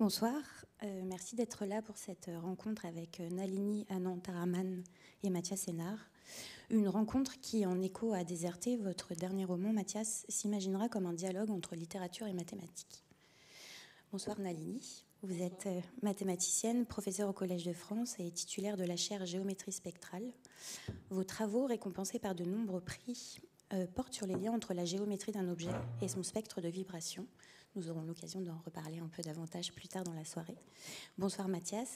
Bonsoir, euh, merci d'être là pour cette rencontre avec euh, Nalini Anantaraman et Mathias Sénard. Une rencontre qui, en écho à Déserté, votre dernier roman, Mathias, s'imaginera comme un dialogue entre littérature et mathématiques. Bonsoir Nalini, vous êtes euh, mathématicienne, professeure au Collège de France et titulaire de la chaire Géométrie spectrale. Vos travaux, récompensés par de nombreux prix, portent sur les liens entre la géométrie d'un objet ah. et son spectre de vibration, nous aurons l'occasion d'en reparler un peu davantage plus tard dans la soirée. Bonsoir Mathias.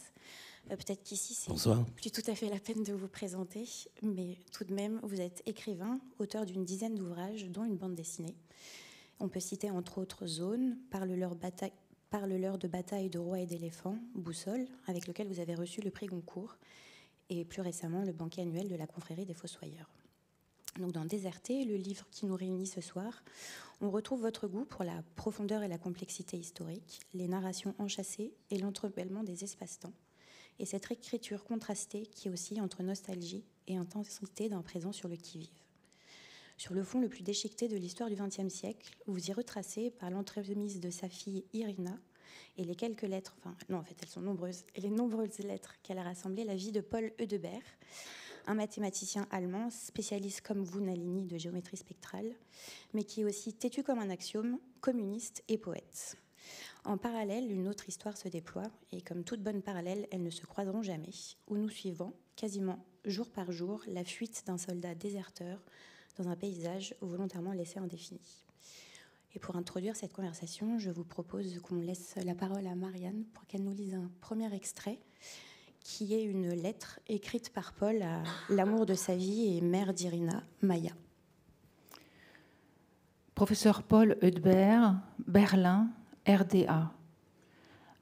Euh, peut-être qu'ici, c'est plus tout à fait la peine de vous présenter, mais tout de même, vous êtes écrivain, auteur d'une dizaine d'ouvrages, dont une bande dessinée. On peut citer entre autres Zone, parle parle-leur de bataille de rois et d'éléphants, Boussole, avec lequel vous avez reçu le prix Goncourt, et plus récemment le banquet annuel de la confrérie des Fossoyeurs donc dans Déserté, le livre qui nous réunit ce soir, on retrouve votre goût pour la profondeur et la complexité historique, les narrations enchâssées et l'entremêlement des espaces-temps, et cette écriture contrastée qui est aussi entre nostalgie et intensité d'un présent sur le qui-vive. Sur le fond le plus déchiqueté de l'histoire du XXe siècle, vous y retracez par l'entremise de sa fille Irina et les quelques lettres, enfin non en fait elles sont nombreuses, et les nombreuses lettres qu'elle a rassemblées la vie de Paul Eudebert, un mathématicien allemand, spécialiste comme vous, Nalini, de géométrie spectrale, mais qui est aussi têtu comme un axiome, communiste et poète. En parallèle, une autre histoire se déploie, et comme toute bonne parallèle, elles ne se croiseront jamais, où nous suivons, quasiment jour par jour, la fuite d'un soldat déserteur dans un paysage volontairement laissé indéfini. Et pour introduire cette conversation, je vous propose qu'on laisse la parole à Marianne pour qu'elle nous lise un premier extrait qui est une lettre écrite par Paul à l'amour de sa vie et mère d'Irina, Maya. Professeur Paul Eudbert, Berlin, RDA,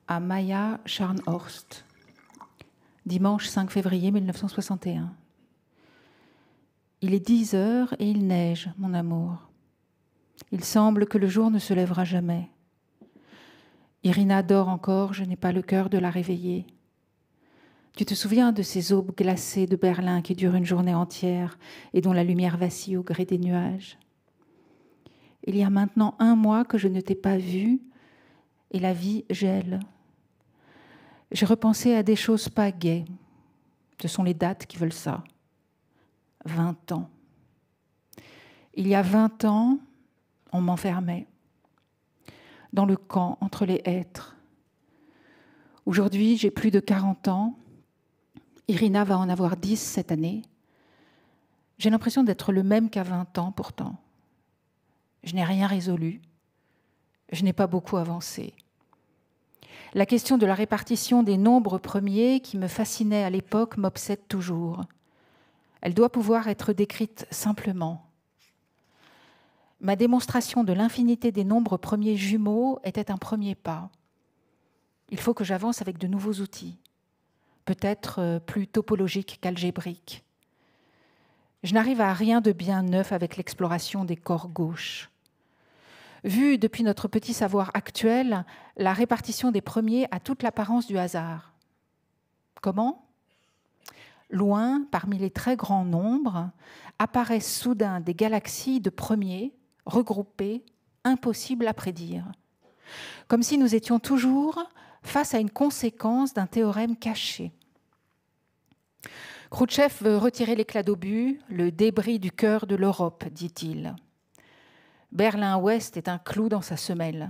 à Maya Scharnhorst, dimanche 5 février 1961. Il est 10 heures et il neige, mon amour. Il semble que le jour ne se lèvera jamais. Irina dort encore, je n'ai pas le cœur de la réveiller. Tu te souviens de ces aubes glacées de Berlin qui durent une journée entière et dont la lumière vacille au gré des nuages Il y a maintenant un mois que je ne t'ai pas vu et la vie gèle. J'ai repensé à des choses pas gaies. Ce sont les dates qui veulent ça. 20 ans. Il y a 20 ans, on m'enfermait dans le camp entre les êtres. Aujourd'hui, j'ai plus de 40 ans Irina va en avoir 10 cette année. J'ai l'impression d'être le même qu'à 20 ans pourtant. Je n'ai rien résolu. Je n'ai pas beaucoup avancé. La question de la répartition des nombres premiers qui me fascinait à l'époque m'obsède toujours. Elle doit pouvoir être décrite simplement. Ma démonstration de l'infinité des nombres premiers jumeaux était un premier pas. Il faut que j'avance avec de nouveaux outils peut-être euh, plus topologique qu'algébrique. Je n'arrive à rien de bien neuf avec l'exploration des corps gauches. Vu depuis notre petit savoir actuel, la répartition des premiers a toute l'apparence du hasard. Comment Loin, parmi les très grands nombres, apparaissent soudain des galaxies de premiers, regroupées, impossibles à prédire. Comme si nous étions toujours face à une conséquence d'un théorème caché. Khrouchtchev veut retirer l'éclat d'obus, le débris du cœur de l'Europe, dit-il. Berlin-Ouest est un clou dans sa semelle.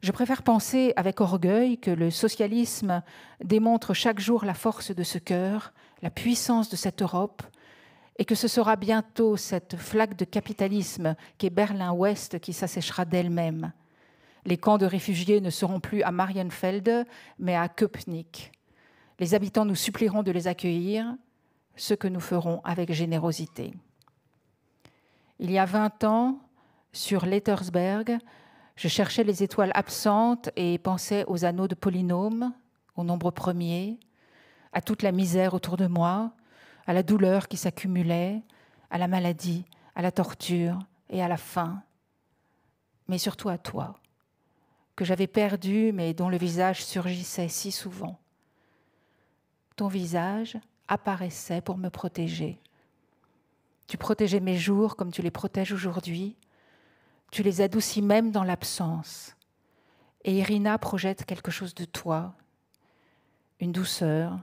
Je préfère penser avec orgueil que le socialisme démontre chaque jour la force de ce cœur, la puissance de cette Europe, et que ce sera bientôt cette flaque de capitalisme qu'est Berlin-Ouest qui s'asséchera d'elle-même, les camps de réfugiés ne seront plus à Marienfeld, mais à Köpnick. Les habitants nous supplieront de les accueillir, ce que nous ferons avec générosité. Il y a 20 ans, sur Lettersberg, je cherchais les étoiles absentes et pensais aux anneaux de polynômes, aux nombres premiers, à toute la misère autour de moi, à la douleur qui s'accumulait, à la maladie, à la torture et à la faim, mais surtout à toi que j'avais perdu mais dont le visage surgissait si souvent. Ton visage apparaissait pour me protéger. Tu protégeais mes jours comme tu les protèges aujourd'hui. Tu les adoucis même dans l'absence. Et Irina projette quelque chose de toi, une douceur,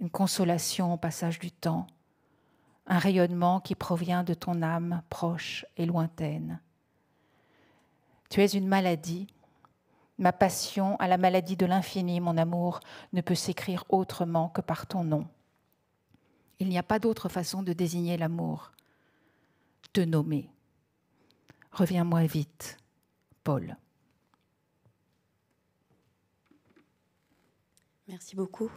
une consolation au passage du temps, un rayonnement qui provient de ton âme proche et lointaine. Tu es une maladie Ma passion à la maladie de l'infini, mon amour, ne peut s'écrire autrement que par ton nom. Il n'y a pas d'autre façon de désigner l'amour. Te nommer. Reviens-moi vite, Paul. Merci beaucoup.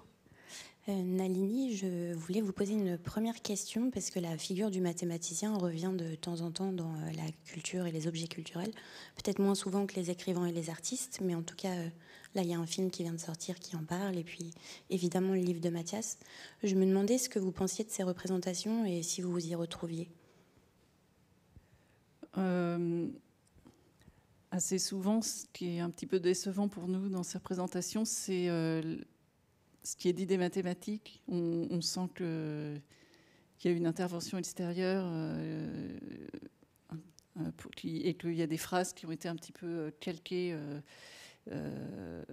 Euh, Nalini, je voulais vous poser une première question parce que la figure du mathématicien revient de temps en temps dans euh, la culture et les objets culturels, peut-être moins souvent que les écrivains et les artistes, mais en tout cas, euh, là, il y a un film qui vient de sortir qui en parle, et puis évidemment le livre de Mathias. Je me demandais ce que vous pensiez de ces représentations et si vous vous y retrouviez. assez souvent, ce qui est un petit peu décevant pour nous dans ces représentations, c'est ce qui est dit des mathématiques, on, sent que qu'il y a une intervention extérieure euh, et qu'il y a des phrases qui ont été un petit peu euh, calquées. Euh,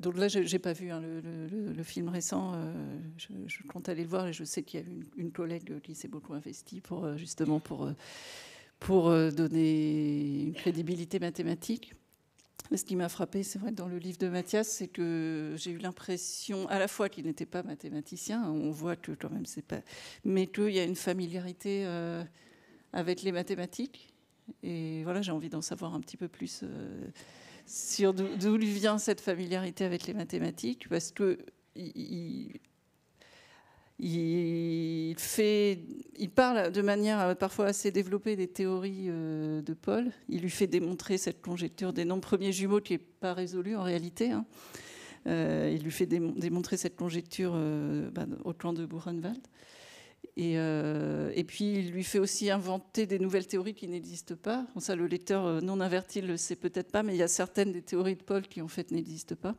donc là, je n'ai pas vu hein, le, film récent. je, compte aller le voir et je sais qu'il y a une, collègue qui s'est beaucoup investie pour justement pour donner une crédibilité mathématique ce qui m'a frappé, c'est vrai, dans le livre de Mathias, c'est que j'ai eu l'impression, à la fois qu'il n'était pas mathématicien, on voit que quand même c'est pas, mais qu'il y a une familiarité euh, avec les mathématiques. Et voilà, j'ai envie d'en savoir un petit peu plus euh, sur d'où lui vient cette familiarité avec les mathématiques, parce que il, il, fait, il parle de manière euh, parfois assez développée des théories euh, de Paul. Il lui fait démontrer cette conjecture des noms premiers jumeaux qui n'est pas résolue en réalité. Hein. Euh, il lui fait démontrer cette conjecture bah, au clan de Buchenwald. Et, puis il lui fait aussi inventer des nouvelles théories qui n'existent pas. ça, le lecteur non averti le sait peut-être pas, mais il y a certaines des théories de Paul qui en fait n'existent pas.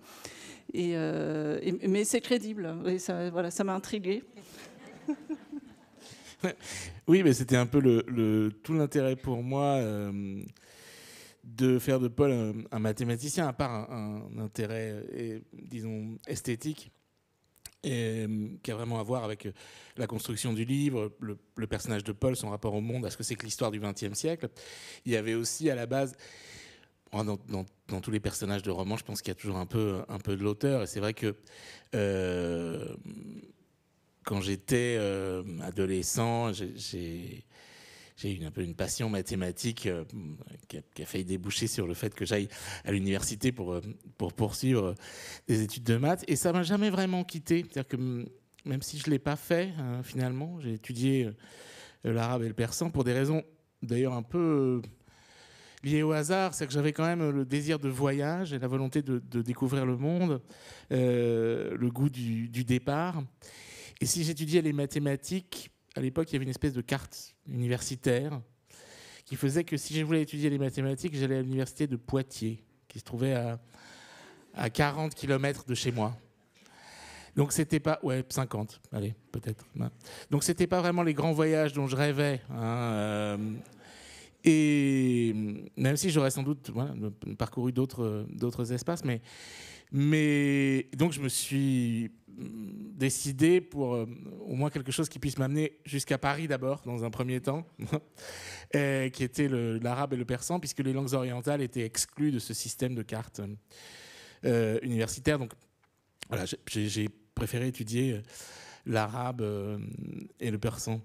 Euh, et, mais c'est crédible. ça, voilà, ça m'a intrigué. oui, mais c'était un peu le, tout l'intérêt pour moi euh, de faire de Paul un, mathématicien, à part un, intérêt, euh, disons, esthétique. Et, qui a vraiment à voir avec la construction du livre, le, le, personnage de Paul, son rapport au monde, à ce que c'est que l'histoire du XXe siècle. Il y avait aussi à la base dans, tous les personnages de romans, je pense qu'il y a toujours un peu, un peu de l'auteur. Et c'est vrai que euh, quand j'étais euh, adolescent, j'ai eu un peu une passion mathématique euh, qui, a, failli déboucher sur le fait que j'aille à l'université pour, pour poursuivre des études de maths. Et ça m'a jamais vraiment quitté. C'est-à-dire que mm, même si je ne l'ai pas fait, hein, finalement, j'ai étudié l'arabe et le persan pour des raisons d'ailleurs un peu lié au hasard, c'est que j'avais quand même le désir de voyage et la volonté de, découvrir le monde, euh, le goût du, départ. Et si j'étudiais les mathématiques, à l'époque, il y avait une espèce de carte universitaire qui faisait que si je voulais étudier les mathématiques, j'allais à l'université de Poitiers, qui se trouvait à, 40 km de chez moi. Donc c'était pas ouais 50, allez peut-être. Donc c'était pas vraiment les grands voyages dont je rêvais. Hein, euh, et euh, même si j'aurais sans doute parcouru d'autres euh, espaces, mais, donc je me suis mm, décidé pour euh, au moins quelque chose qui puisse m'amener jusqu'à Paris d'abord, dans un premier temps, qui était l'arabe et le persan, puisque les langues orientales étaient exclues de ce système de cartes universitaires. Donc voilà, j'ai préféré étudier l'arabe et le persan.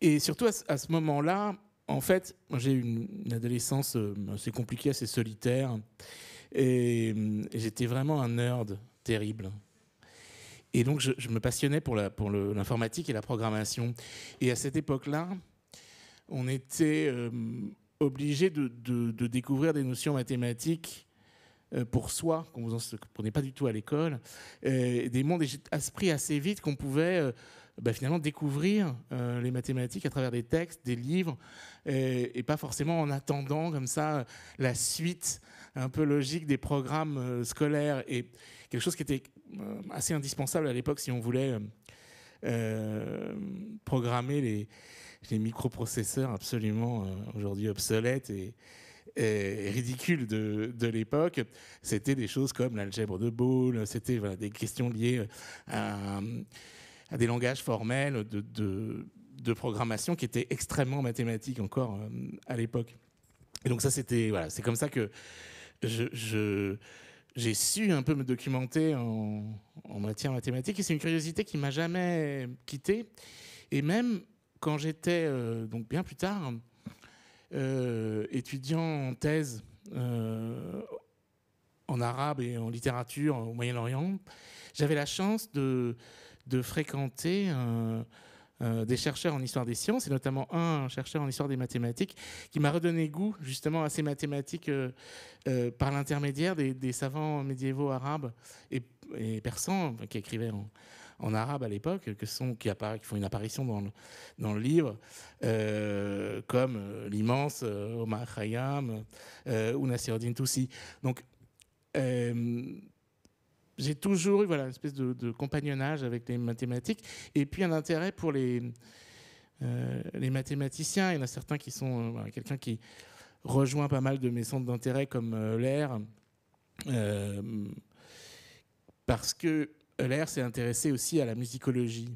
Et surtout à ce moment-là, en fait, j'ai eu une adolescence euh, assez compliquée, assez solitaire. Euh, et, j'étais vraiment un nerd terrible. Et donc, je, me passionnais pour, la, pour l'informatique et la programmation. Et à cette époque-là, on était euh, obligé de, découvrir des notions mathématiques pour soi, qu'on ne prenait pas du tout à l'école. des mondes, et j'ai appris assez vite qu'on pouvait bah, finalement découvrir euh, les mathématiques à travers des textes, des livres, et, pas forcément en attendant comme ça euh, la suite un peu logique des programmes euh, scolaires, et quelque chose qui était assez indispensable à l'époque si on voulait programmer les, les, microprocesseurs absolument aujourd'hui obsolètes et, ridicules ridicule de, l'époque. C'était des choses comme l'algèbre de Boole, c'était des questions liées à, à des langages formels de, de, programmation qui étaient extrêmement mathématiques encore euh, à l'époque. Et donc ça, c'était voilà, c'est comme ça que je, j'ai su un peu me documenter en, en matière mathématique et c'est une curiosité qui m'a jamais quitté. Et même quand j'étais, euh, donc bien plus tard, euh, étudiant en thèse en arabe et en littérature au Moyen-Orient, j'avais la chance de, de fréquenter euh, euh, des chercheurs en histoire des sciences, et notamment un, chercheur en histoire des mathématiques, qui m'a redonné goût justement à ces mathématiques euh, par l'intermédiaire des, savants médiévaux arabes et, persans qui écrivaient en, arabe à l'époque, que sont, qui, font une apparition dans le, dans le livre, comme l'immense Omar Khayyam ou Nasiruddin Toussi. Donc, j'ai toujours eu voilà, une espèce de, compagnonnage avec les mathématiques et puis un intérêt pour les, euh, les mathématiciens. Il y en a certains qui sont. Euh, quelqu'un qui rejoint pas mal de mes centres d'intérêt comme euh, Euler. parce que Euler s'est intéressé aussi à la musicologie.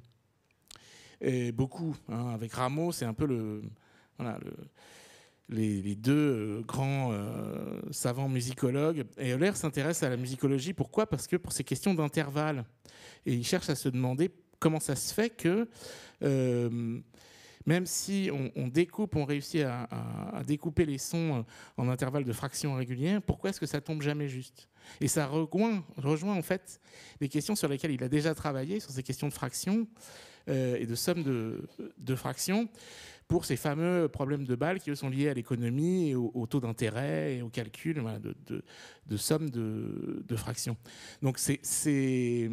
Et beaucoup. Hein, avec Rameau, c'est un peu le les, deux euh, grands euh, savants musicologues. Et Euler s'intéresse à la musicologie. Pourquoi Parce que pour ces questions d'intervalle. Et il cherche à se demander comment ça se fait que, euh, même si on, découpe, on réussit à, découper les sons en intervalles de fractions régulières, pourquoi est-ce que ça tombe jamais juste Et ça rejoint, rejoint en fait les questions sur lesquelles il a déjà travaillé, sur ces questions de fractions et de sommes de, de fractions pour ces fameux problèmes de balles qui, eux, sont liés à l'économie et au, taux d'intérêt et au calcul de, de, sommes de, fractions. Donc, c'est. c'est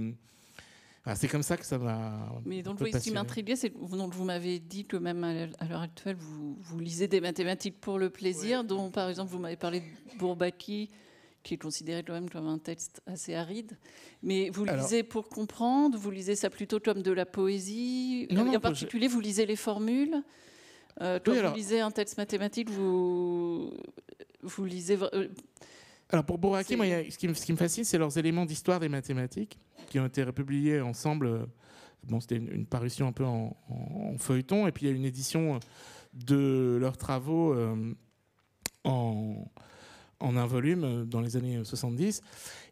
comme ça que ça va... Mais donc, ce qui m'intriguait, c'est que vous m'avez dit que même à l'heure actuelle, vous, lisez des mathématiques pour le plaisir, dont par exemple, vous m'avez parlé de Bourbaki, qui est considéré quand même comme un texte assez aride. Mais vous lisez pour comprendre, vous lisez ça plutôt comme de la poésie. Non, en particulier, vous lisez les formules. Euh, quand vous lisez un texte mathématique, vous, vous lisez. Euh, alors pour Bouraki, ce, qui, ce, qui, me fascine, c'est leurs éléments d'histoire des mathématiques qui ont été republiés ensemble. Bon, c'était une, parution un peu en, feuilleton, et puis il y a une édition de leurs travaux euh, en, en, un volume euh, dans les années 70.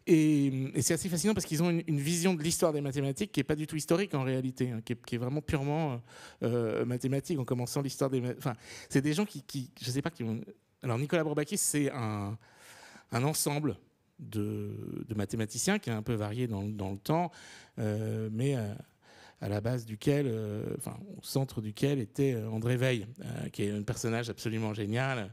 Hum, et, c'est assez fascinant parce qu'ils ont une, vision de l'histoire des mathématiques qui n'est pas du tout historique en réalité, hein, qui, est, vraiment purement euh, euh, mathématique, en commençant l'histoire des... Enfin, c'est des gens qui, je sais pas, qui ont... Alors Nicolas Bourbaki, c'est un, ensemble de, mathématiciens qui a un peu varié dans, le temps, euh, mais à, la base duquel, enfin au centre duquel était André Veil, qui est un personnage absolument génial,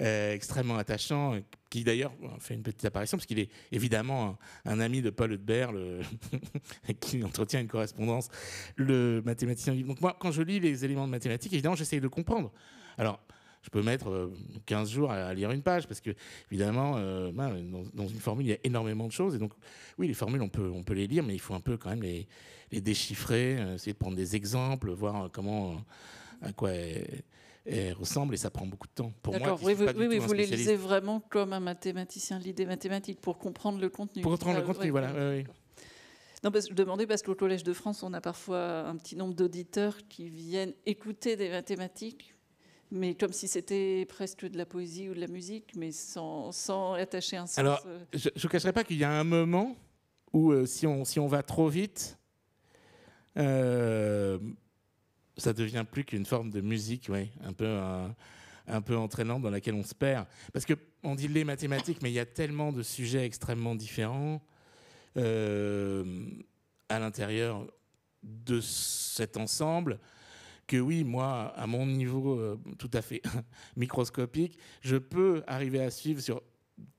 euh, extrêmement attachant, euh, qui d'ailleurs euh, fait une petite apparition, parce qu'il est évidemment un, ami de Paul Hudbert, qui entretient une correspondance, le mathématicien. Donc moi, quand je lis les éléments de mathématiques, évidemment, j'essaye de comprendre. Alors, je peux mettre 15 jours à lire une page, parce que, évidemment, ben, dans, une formule, il y a énormément de choses. Et donc, oui, les formules, on peut, on peut les lire, mais il faut un peu quand même les, déchiffrer, essayer de prendre des exemples, voir comment, à quoi et ressemble et ça prend beaucoup de temps pour moi. vous les lisez vraiment comme un mathématicien l'idée mathématique mathématiques pour comprendre le contenu. Pour comprendre le euh, contenu, voilà. Non, parce, je demandais parce qu'au Collège de France, on a parfois un petit nombre d'auditeurs qui viennent écouter des mathématiques, mais comme si c'était presque de la poésie ou de la musique, mais sans, sans attacher un sens. Alors, euh. je ne cacherai pas qu'il y a un moment où euh, si, on, si on va trop vite, euh, ça devient plus qu'une forme de musique, ouais, un peu euh, un peu entraînante dans laquelle on se perd. Parce que on dit les mathématiques, mais il y a tellement de sujets extrêmement différents euh, à l'intérieur de cet ensemble que oui, moi, à mon niveau euh, tout à fait microscopique, je peux arriver à suivre sur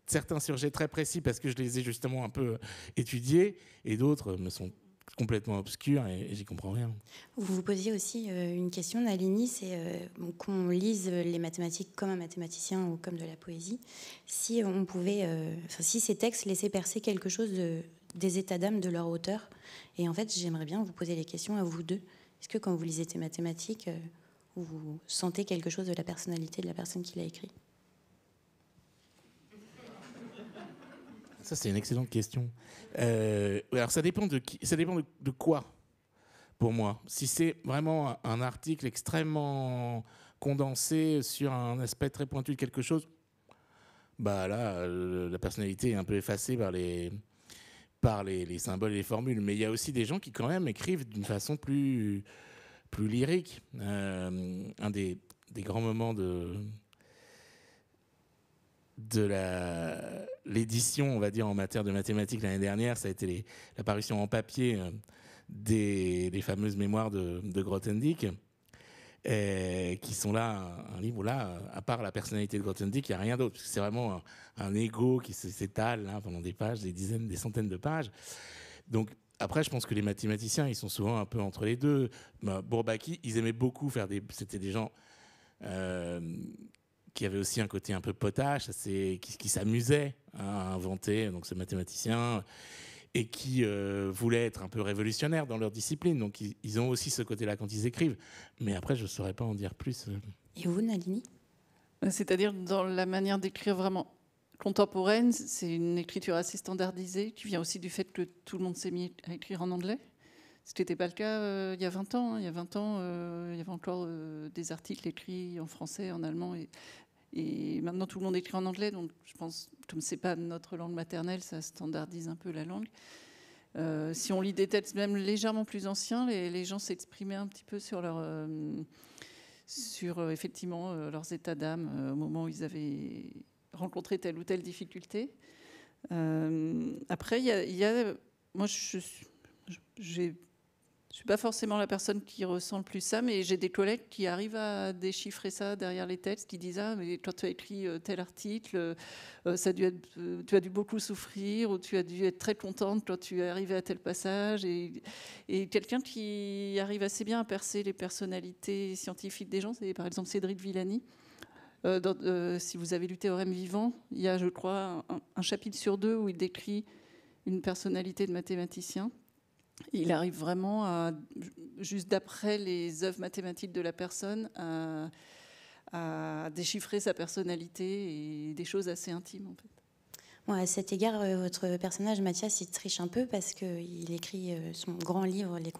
certains sujets très précis parce que je les ai justement un peu étudiés et d'autres me sont complètement obscur et, j'y comprends rien. Vous vous posiez aussi euh, une question, Nalini, c'est euh, qu'on lise les mathématiques comme un mathématicien ou comme de la poésie. Si on pouvait, euh, si ces textes laissaient percer quelque chose des états d'âme de leur auteur. Et en fait, j'aimerais bien vous poser les questions à vous deux. Est-ce que quand vous lisez des mathématiques, vous sentez quelque chose de la personnalité de la personne qui l'a écrit Ça, c'est une excellente question. Euh, alors, ça dépend de qui, ça dépend de, quoi, pour moi. Si c'est vraiment un article extrêmement condensé sur un aspect très pointu de quelque chose, bah là, la personnalité est un peu effacée par les par les, symboles et les formules. Mais il y a aussi des gens qui quand même écrivent d'une façon plus plus lyrique. Euh, un des, des grands moments de de la l'édition, on va dire, en matière de mathématiques l'année dernière, ça a été l'apparition en papier euh, des, fameuses mémoires de, Grothendieck, qui sont là, un, livre là, à part la personnalité de Grothendieck, il n'y a rien d'autre, c'est vraiment un, ego qui s'étale hein, pendant des pages, des dizaines, des centaines de pages. Donc, après, je pense que les mathématiciens, ils sont souvent un peu entre les deux. Bah, Bourbaki, ils aimaient beaucoup faire des... C'était des gens... Euh, qui avait aussi un côté un peu potache, assez, qui, qui s'amusait à inventer, donc ce mathématicien, et qui euh, voulait être un peu révolutionnaire dans leur discipline. Donc ils, ont aussi ce côté-là quand ils écrivent. Mais après, je ne saurais pas en dire plus. Euh. Et vous, Nalini C'est-à-dire dans la manière d'écrire vraiment contemporaine, c'est une écriture assez standardisée qui vient aussi du fait que tout le monde s'est mis à écrire en anglais ce n'était pas le cas euh, il y a 20 ans. Hein, il y a 20 ans, euh, il y avait encore euh, des articles écrits en français, en allemand. Et, maintenant, tout le monde écrit en anglais. Donc, je pense, comme ce n'est pas notre langue maternelle, ça standardise un peu la langue. si on lit des textes même légèrement plus anciens, les, les gens s'exprimaient un petit peu sur leur... sur effectivement leurs états d'âme au moment où ils avaient rencontré telle ou telle difficulté. après, il y, a, moi, je, j'ai je suis pas forcément la personne qui ressent le plus ça, mais j'ai des collègues qui arrivent à déchiffrer ça derrière les textes, qui disent ah mais quand tu as écrit euh, tel article, euh, ça a dû être, euh, tu as dû beaucoup souffrir ou tu as dû être très contente quand tu es arrivé à tel passage. Et, quelqu'un qui arrive assez bien à percer les personnalités scientifiques des gens, c'est par exemple Cédric Villani. si vous avez lu Théorème vivant, il y a, je crois, un chapitre sur deux où il décrit une personnalité de mathématicien il arrive vraiment, à, juste d'après les œuvres mathématiques de la personne, à, déchiffrer sa personnalité et des choses assez intimes en fait. à cet égard, euh, votre personnage Mathias, il triche un peu parce qu'il écrit euh, son grand livre, Les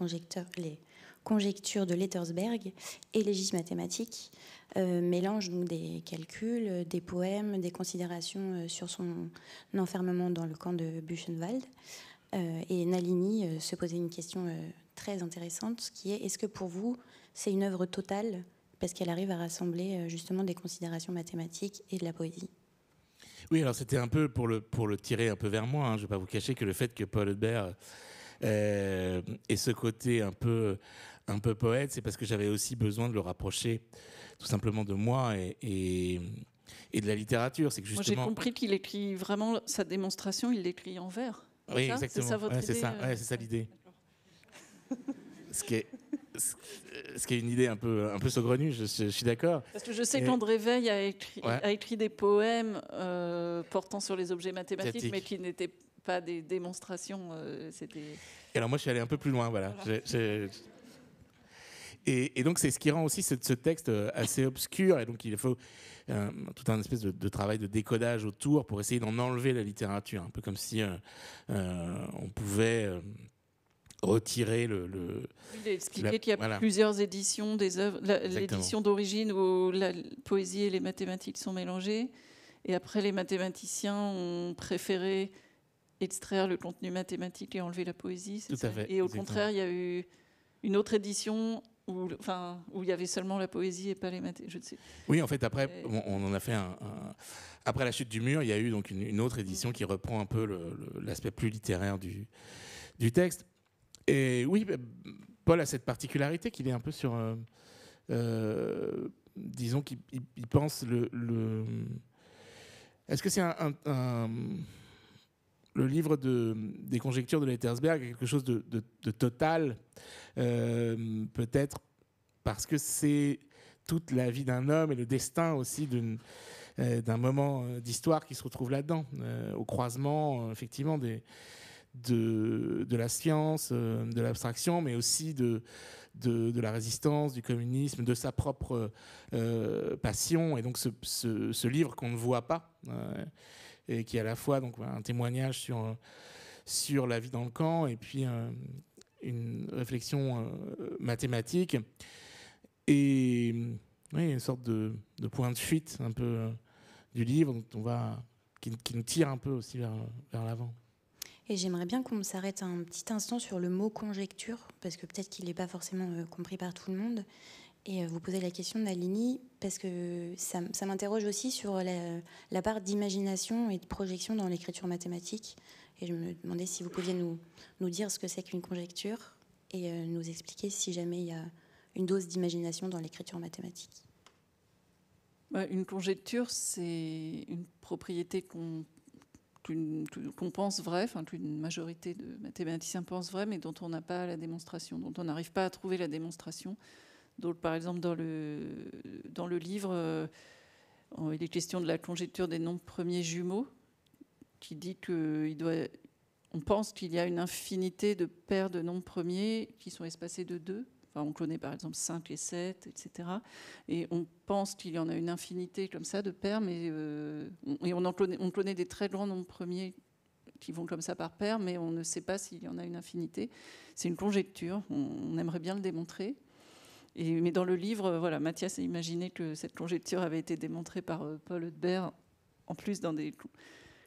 conjectures de Lettersberg et gis mathématiques, euh, mélange donc des calculs, des poèmes, des considérations sur son enfermement dans le camp de Buchenwald. Euh, et Nalini euh, se posait une question euh, très intéressante qui est est-ce que pour vous, c'est une œuvre totale parce qu'elle arrive à rassembler justement des considérations mathématiques et de la poésie oui, alors c'était un peu pour le, pour le tirer un peu vers moi. Hein. je ne vais pas vous cacher que le fait que Paul Hudbert ait ce côté un peu, un peu poète, c'est parce que j'avais aussi besoin de le rapprocher tout simplement de moi et, de la littérature. C'est que justement... j'ai compris qu'il écrit vraiment sa démonstration, il l'écrit en vers. Oui, exactement. C'est ça, ça. l'idée. ce qui est ce qui est une idée un peu, un peu saugrenue, je, suis d'accord. Parce que je sais qu'André Veil a écrit, a écrit des poèmes euh, portant sur les objets mathématiques, mais qui n'étaient pas des démonstrations. Euh, c'était. alors moi, je suis allé un peu plus loin, voilà. et, donc, c'est ce qui rend aussi ce, texte euh, assez obscur. Et donc, il faut, tout un espèce de, travail de décodage autour pour essayer d'en enlever la littérature, un peu comme si euh, euh, on pouvait euh, retirer le. le expliquer qu'il y a plusieurs éditions des œuvres, l'édition d'origine où la poésie et les mathématiques sont mélangées, et après les mathématiciens ont préféré extraire le contenu mathématique et enlever la poésie. et au contraire, il y a eu une autre édition où, enfin, où il y avait seulement la poésie et pas les mathématiques, Je sais. Oui, en fait, après, on, en a fait un, Après la chute du mur, il y a eu donc une, autre édition mm. qui reprend un peu l'aspect plus littéraire du, du texte. Et oui, euh, Paul a cette particularité qu'il est un peu sur. Euh, euh, disons qu'il pense le. Est-ce que c'est un le livre des conjectures de Lettersberg est quelque chose de, total, euh, peut-être parce que c'est toute la vie d'un homme et le destin aussi euh, d'un moment euh, d'histoire qui se retrouve là-dedans, au croisement effectivement des, de, la science, de l'abstraction, mais aussi de, de, la résistance, du communisme, de sa propre passion. Et donc ce, livre qu'on ne voit pas, et qui est à la fois donc, un témoignage sur, euh, sur la vie dans le camp et puis euh, une réflexion euh, mathématique. Et une sorte de, de, point de fuite un peu du livre va, qui, qui, nous tire un peu aussi vers, vers l'avant. Et j'aimerais bien qu'on s'arrête un petit instant sur le mot conjecture, parce que peut-être qu'il n'est pas forcément compris par tout le monde. Et euh, vous posez la question, Nalini, parce que ça, m'interroge aussi sur la, part d'imagination et de projection dans l'écriture mathématique. Et je me demandais si vous pouviez nous, nous dire ce que c'est qu'une conjecture et euh, nous expliquer si jamais il y a une dose d'imagination dans l'écriture mathématique. Bah, une conjecture, c'est une propriété qu'on pense vraie, qu'une majorité de mathématiciens pensent vraie, mais dont on n'a pas la démonstration, dont on n'arrive pas à trouver la démonstration par exemple, dans le, dans le livre, euh, il est question de la conjecture des nombres premiers jumeaux, qui dit qu'on On pense qu'il y a une infinité de paires de nombres premiers qui sont espacés de deux. Enfin, on connaît par exemple 5 et 7, etc. Et on pense qu'il y en a une infinité comme ça de paires, mais euh, et on, connaît, on connaît des très grands nombres premiers qui vont comme ça par paires, mais on ne sait pas s'il y en a une infinité. C'est une conjecture, on aimerait bien le démontrer mais dans le livre, euh, voilà, Mathias a imaginé que cette conjecture avait été démontrée par euh, Paul Hudbert, en plus dans des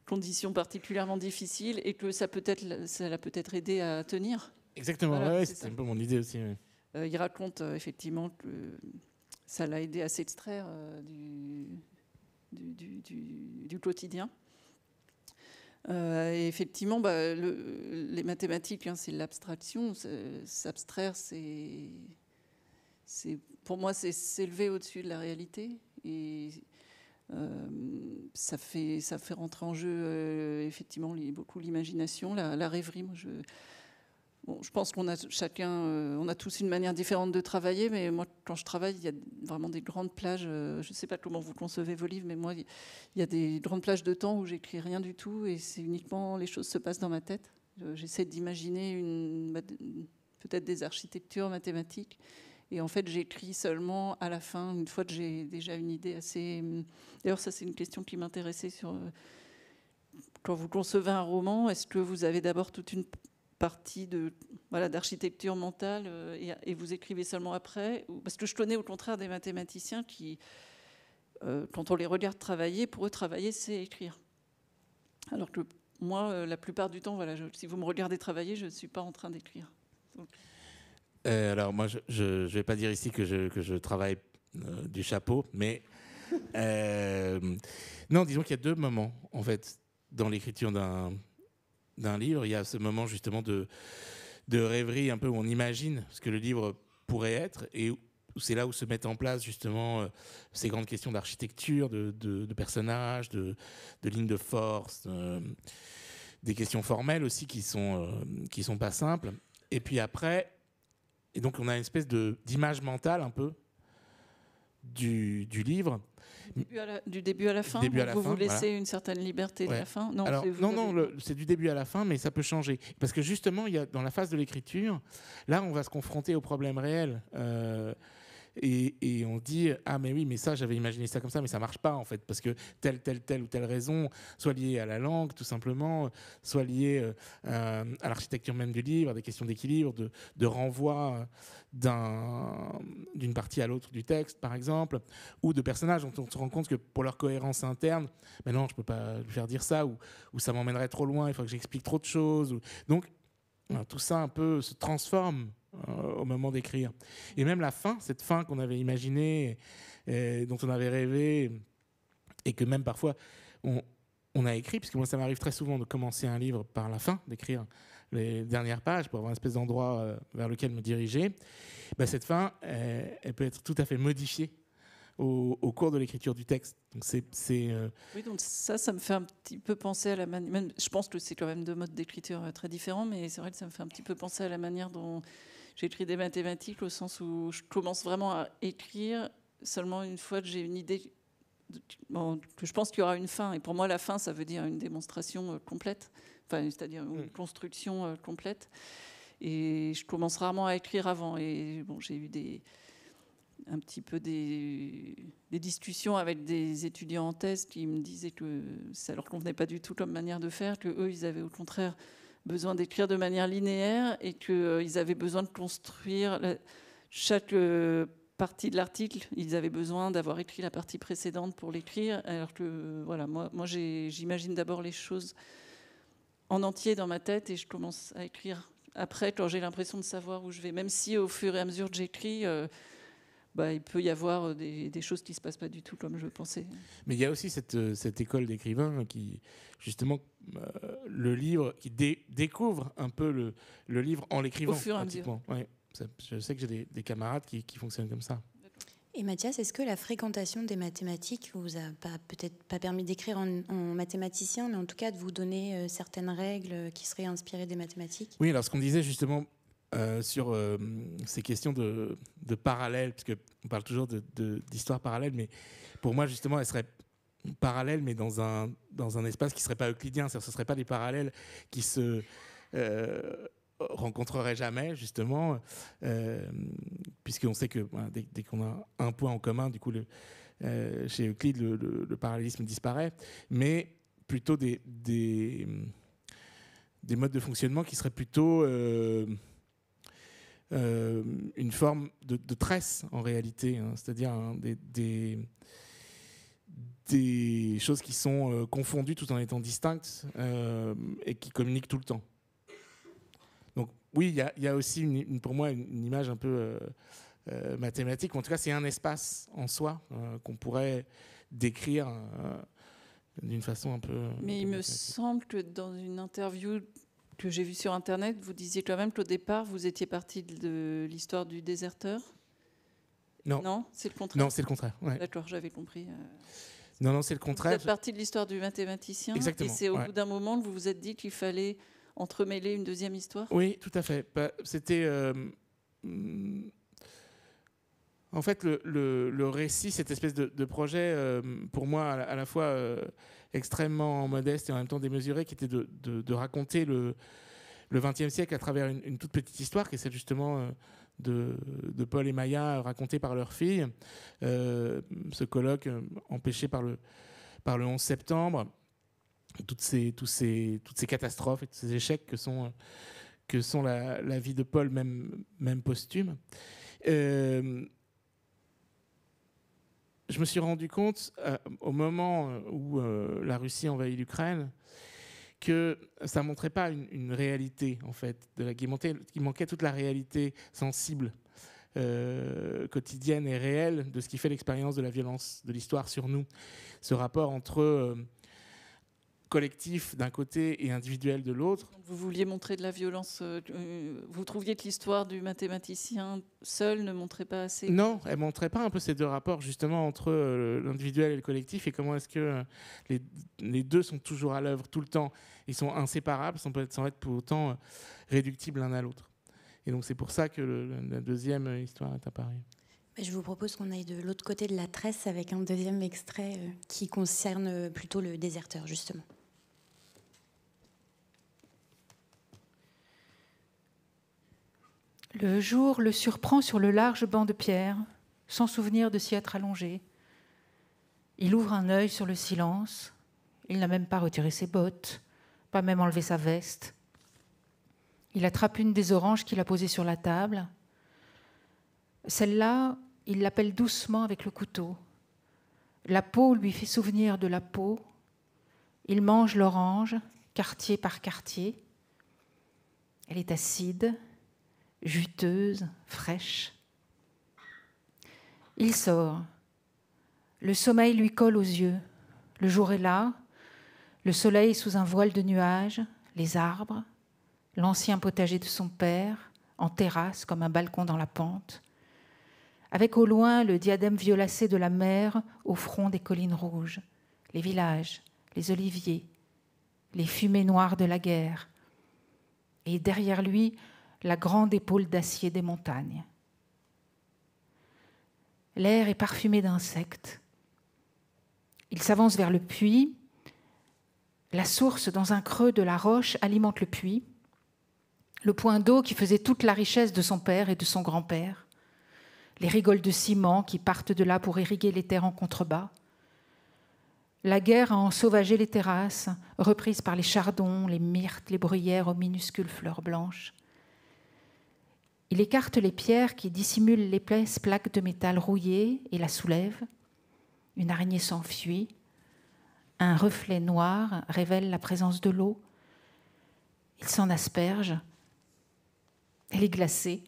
conditions particulièrement difficiles, et que ça peut-être, l'a peut-être aidé à tenir. Exactement, c'est un peu mon idée aussi. Euh, il raconte effectivement que ça l'a aidé à s'extraire du, du, quotidien. effectivement, bah, le, les mathématiques, hein, c'est l'abstraction. S'abstraire, c'est pour moi, c'est s'élever au-dessus de la réalité. Et euh, ça, fait, ça fait rentrer en jeu, euh, effectivement, beaucoup l'imagination, la, rêverie. Moi, je, je pense qu'on a chacun, euh, on a tous une manière différente de travailler, mais moi, quand je travaille, il y a vraiment des grandes plages. je ne sais pas comment vous concevez vos livres, mais moi, il y a des grandes plages de temps où j'écris rien du tout et c'est uniquement les choses se passent dans ma tête. J'essaie d'imaginer peut-être des architectures mathématiques et en fait, j'écris seulement à la fin, une fois que j'ai déjà une idée assez. Euh, d'ailleurs, ça, c'est une question qui m'intéressait sur. Euh, quand vous concevez un roman, est-ce que vous avez d'abord toute une partie de voilà d'architecture mentale euh, et, vous écrivez seulement après Parce que je connais au contraire des mathématiciens qui, quand on les regarde travailler, pour eux, travailler, c'est écrire. Alors que moi, la plupart du temps, voilà, si vous me regardez travailler, je ne suis pas en train d'écrire. Donc. Euh, alors moi, je ne vais pas dire ici que je, travaille euh, du chapeau, mais euh, non, disons qu'il y a deux moments en fait dans l'écriture d'un livre. Il y a ce moment justement de rêverie un peu où on imagine ce que le livre pourrait être et c'est là où se mettent en place justement ces grandes questions d'architecture, de, personnages, de, de lignes de force, des questions formelles aussi qui sont qui sont pas simples. Et puis après, et donc on a une espèce d'image mentale un peu du, du livre. Du début, à la, fin, vous vous laissez une certaine liberté à la fin Non, non, non c'est du début à la fin, mais ça peut changer. Parce que justement, il y a, dans la phase de l'écriture, là, on va se confronter aux problèmes réels. Euh, et, on dit ah mais oui mais ça j'avais imaginé ça comme ça mais ça marche pas en fait parce que telle telle telle ou telle raison soit liée à la langue tout simplement soit liée euh, à l'architecture même du livre à des questions d'équilibre de, renvoi d'un d'une partie à l'autre du texte par exemple ou de personnages dont on se rend compte que pour leur cohérence interne mais non je peux pas lui faire dire ça ou, ou ça m'emmènerait trop loin il faut que j'explique trop de choses donc Hein, tout ça un peu se transforme euh, au moment d'écrire. Et même la fin, cette fin qu'on avait imaginée, dont on avait rêvé, et que même parfois on, a écrit, puisque moi ça m'arrive très souvent de commencer un livre par la fin, d'écrire les dernières pages pour avoir un espèce d'endroit euh, vers lequel me diriger, bah, cette fin, elle peut être tout à fait modifiée au, cours de l'écriture du texte. Donc c'est, euh, Oui, donc ça, ça me fait un petit peu penser à la manière. Je pense que c'est quand même deux modes d'écriture euh, très différents, mais c'est vrai que ça me fait un petit peu penser à la manière dont j'écris des mathématiques, au sens où je commence vraiment à écrire seulement une fois que j'ai une idée que je pense qu'il y aura une fin. Et pour moi, la fin, ça veut dire une démonstration euh, complète, enfin, c'est-à-dire une mm. construction complète. Et je commence rarement à écrire avant. Et bon, j'ai eu des, un petit peu des, discussions avec des étudiants en thèse qui me disaient que ça leur convenait pas du tout comme manière de faire, que eux ils avaient au contraire besoin d'écrire de manière linéaire et qu'ils euh, avaient besoin de construire chaque euh, partie de l'article. Ils avaient besoin d'avoir écrit la partie précédente pour l'écrire, alors que voilà, moi, moi j'imagine d'abord les choses en entier dans ma tête et je commence à écrire après quand j'ai l'impression de savoir où je vais, même si au fur et à mesure que j'écris euh, bah, il peut y avoir euh, des, choses qui ne se passent pas du tout comme je pensais. Mais il y a aussi cette, euh, cette école d'écrivains qui, justement, euh, le livre, qui découvre un peu le, livre en l'écrivant. Au fur et à mesure. Je sais que j'ai des, camarades qui, fonctionnent comme ça. Et Mathias, est-ce que la fréquentation des mathématiques vous a peut-être pas permis d'écrire en, en, mathématicien, mais en tout cas de vous donner certaines règles qui seraient inspirées des mathématiques Oui, alors ce qu'on disait justement euh, sur euh, ces questions de, de parallèle, puisque on parle toujours d'histoire de, parallèle, mais pour moi, justement, elle serait parallèle, mais dans un, dans un espace qui ne serait pas euclidien, ce ne seraient pas des parallèles qui se euh, rencontreraient jamais, justement, euh, puisqu'on sait que ben, dès, qu'on a un point en commun, du coup, le, chez Euclide, le, parallélisme disparaît, mais plutôt des, des, des, modes de fonctionnement qui seraient plutôt... Euh, une forme de, tresse en réalité, hein. c'est-à-dire hein, des, des, choses qui sont euh, confondues tout en étant distinctes euh, et qui communiquent tout le temps. Donc oui, il y, a aussi pour moi une, une, image un peu mathématique, en tout cas c'est un espace en soi qu'on pourrait décrire d'une façon un peu... Mais il me semble que dans une interview que j'ai vu sur Internet, vous disiez quand même qu'au départ, vous étiez parti de l'histoire du déserteur Non. Non, c'est le contraire. Non, c'est le contraire. D'accord, j'avais compris. Euh. Non, non, c'est le contraire. Vous êtes parti de l'histoire du mathématicien. Exactement. Et c'est au bout d'un moment que vous vous êtes dit qu'il fallait entremêler une deuxième histoire Oui, tout à fait. Bah, c'était. Euh, hmm, en fait, le, récit, cette espèce de, projet, euh, pour moi, à la, fois euh, extrêmement modeste et en même temps démesuré, qui était de, raconter le, XXe siècle à travers une, toute petite histoire, qui est celle justement euh, de, Paul et Maya, racontée par leur fille, ce colloque empêché par le, par le 11 septembre, toutes ces, toutes ces catastrophes et tous ces échecs que sont, que sont la, vie de Paul, même, même posthume je me suis rendu compte euh, au moment euh, où euh, la Russie envahit l'Ukraine que ça montrait pas une, réalité en fait, de la, qui, qui manquait toute la réalité sensible. quotidienne et réelle de ce qui fait l'expérience de la violence de l'histoire sur nous. Ce rapport entre collectif d'un côté et individuel de l'autre. Vous vouliez montrer de la violence. Euh, euh, vous trouviez que l'histoire du mathématicien seul ne montrait pas assez Non, elle montrait pas un peu ces deux rapports justement entre euh, l'individuel et le collectif et comment est-ce que les, deux sont toujours à l'œuvre tout le temps. Ils sont inséparables sans, peut -être, sans être pour autant réductibles l'un à l'autre. Et donc c'est pour ça que la deuxième histoire est apparue. Je vous propose qu'on aille de l'autre côté de la tresse avec un deuxième extrait qui concerne plutôt le déserteur, justement. Le jour le surprend sur le large banc de pierre, sans souvenir de s'y être allongé. Il ouvre un œil sur le silence. Il n'a même pas retiré ses bottes, pas même enlevé sa veste. Il attrape une des oranges qu'il a posées sur la table. Celle-là, il l'appelle doucement avec le couteau. La peau lui fait souvenir de la peau. Il mange l'orange, quartier par quartier. Elle est acide, juteuse, fraîche. Il sort. Le sommeil lui colle aux yeux. Le jour est là, le soleil sous un voile de nuages, les arbres, l'ancien potager de son père, en terrasse comme un balcon dans la pente, avec au loin le diadème violacé de la mer au front des collines rouges, les villages, les oliviers, les fumées noires de la guerre. Et derrière lui, la grande épaule d'acier des montagnes. L'air est parfumé d'insectes. Il s'avance vers le puits. La source, dans un creux de la roche, alimente le puits, le point d'eau qui faisait toute la richesse de son père et de son grand-père, les rigoles de ciment qui partent de là pour irriguer les terres en contrebas. La guerre a ensauvagé les terrasses, reprises par les chardons, les myrtes, les bruyères aux minuscules fleurs blanches. Il écarte les pierres qui dissimulent l'épaisse plaque de métal rouillée et la soulève. Une araignée s'enfuit. Un reflet noir révèle la présence de l'eau. Il s'en asperge. Elle est glacée.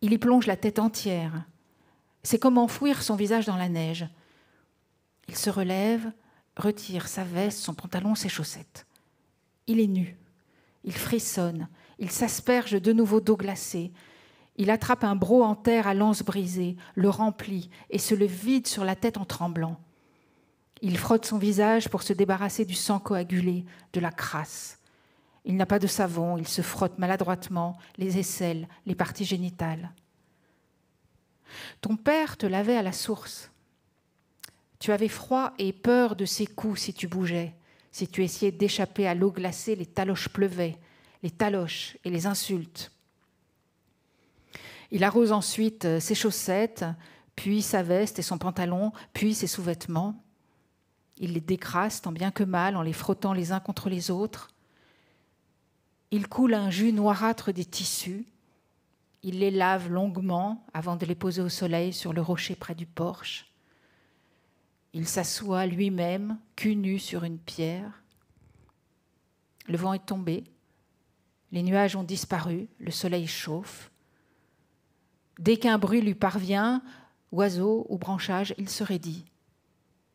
Il y plonge la tête entière. C'est comme enfouir son visage dans la neige. Il se relève, retire sa veste, son pantalon, ses chaussettes. Il est nu. Il frissonne. Il s'asperge de nouveau d'eau glacée. Il attrape un broc en terre à lance brisée, le remplit et se le vide sur la tête en tremblant. Il frotte son visage pour se débarrasser du sang coagulé, de la crasse. Il n'a pas de savon, il se frotte maladroitement les aisselles, les parties génitales. Ton père te lavait à la source. Tu avais froid et peur de ses coups si tu bougeais, si tu essayais d'échapper à l'eau glacée, les taloches pleuvaient, les taloches et les insultes. Il arrose ensuite euh, ses chaussettes, puis sa veste et son pantalon, puis ses sous-vêtements. Il les décrase tant bien que mal en les frottant les uns contre les autres. Il coule un jus noirâtre des tissus. Il les lave longuement avant de les poser au soleil sur le rocher près du porche. Il s'assoit lui-même, cul nu sur une pierre. Le vent est tombé. Les nuages ont disparu, le soleil chauffe. Dès qu'un bruit lui parvient, oiseau ou branchage, il se dit.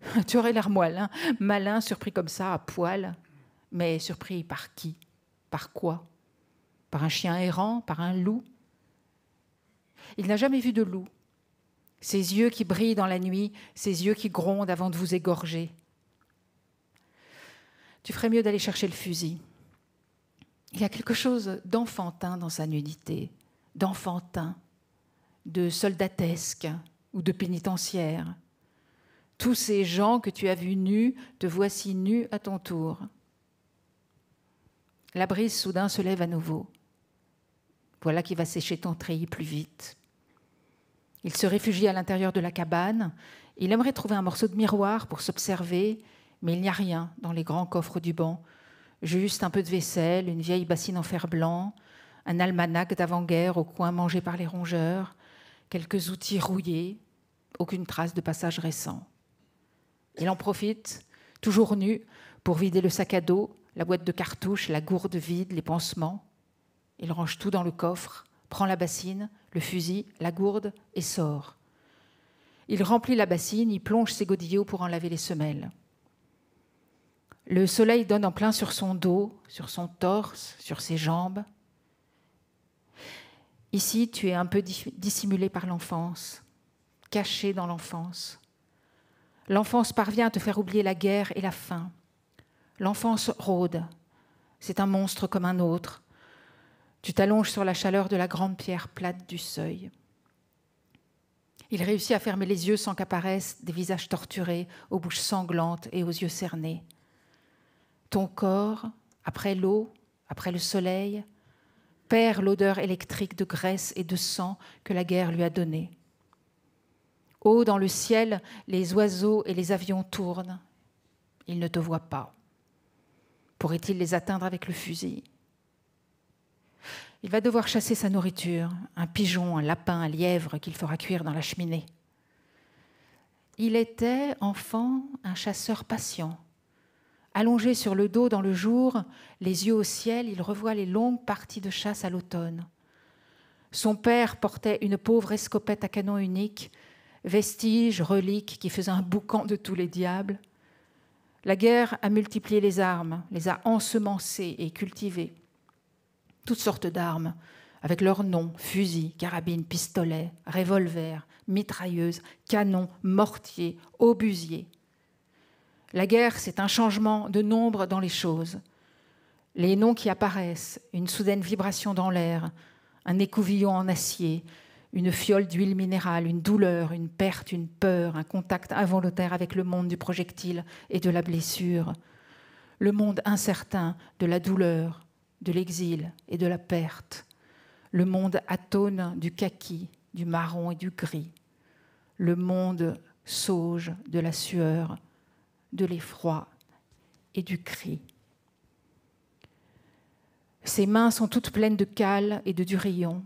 tu aurais l'air moelleux, hein. malin, surpris comme ça, à poil. Mais surpris par qui Par quoi Par un chien errant Par un loup Il n'a jamais vu de loup. Ses yeux qui brillent dans la nuit, ses yeux qui grondent avant de vous égorger. Tu ferais mieux d'aller chercher le fusil. Il y a quelque chose d'enfantin dans sa nudité, d'enfantin, de soldatesque ou de pénitentiaire. Tous ces gens que tu as vus nus, te voici nus à ton tour. La brise soudain se lève à nouveau. Voilà qui va sécher ton treillis plus vite. Il se réfugie à l'intérieur de la cabane. Il aimerait trouver un morceau de miroir pour s'observer, mais il n'y a rien dans les grands coffres du banc Juste un peu de vaisselle, une vieille bassine en fer blanc, un almanach d'avant-guerre au coin mangé par les rongeurs, quelques outils rouillés, aucune trace de passage récent. Il en profite, toujours nu, pour vider le sac à dos, la boîte de cartouches, la gourde vide, les pansements. Il range tout dans le coffre, prend la bassine, le fusil, la gourde et sort. Il remplit la bassine, y plonge ses godillots pour en laver les semelles. Le soleil donne en plein sur son dos, sur son torse, sur ses jambes. Ici, tu es un peu dissimulé par l'enfance, caché dans l'enfance. L'enfance parvient à te faire oublier la guerre et la faim. L'enfance rôde. C'est un monstre comme un autre. Tu t'allonges sur la chaleur de la grande pierre plate du seuil. Il réussit à fermer les yeux sans qu'apparaissent des visages torturés, aux bouches sanglantes et aux yeux cernés ton corps, après l'eau, après le soleil, perd l'odeur électrique de graisse et de sang que la guerre lui a donnée. Haut dans le ciel, les oiseaux et les avions tournent. Il ne te voit pas. Pourrait-il les atteindre avec le fusil Il va devoir chasser sa nourriture, un pigeon, un lapin, un lièvre qu'il fera cuire dans la cheminée. Il était, enfant, un chasseur patient Allongé sur le dos dans le jour, les yeux au ciel, il revoit les longues parties de chasse à l'automne. Son père portait une pauvre escopette à canon unique, vestige, relique qui faisait un boucan de tous les diables. La guerre a multiplié les armes, les a ensemencées et cultivées. Toutes sortes d'armes, avec leurs noms fusils, carabines, pistolets, revolvers, mitrailleuses, canons, mortiers, obusiers. La guerre, c'est un changement de nombre dans les choses. Les noms qui apparaissent, une soudaine vibration dans l'air, un écouvillon en acier, une fiole d'huile minérale, une douleur, une perte, une peur, un contact involontaire avec le monde du projectile et de la blessure, le monde incertain de la douleur, de l'exil et de la perte, le monde atone du kaki, du marron et du gris, le monde sauge de la sueur, de l'effroi et du cri. Ses mains sont toutes pleines de cale et de durillons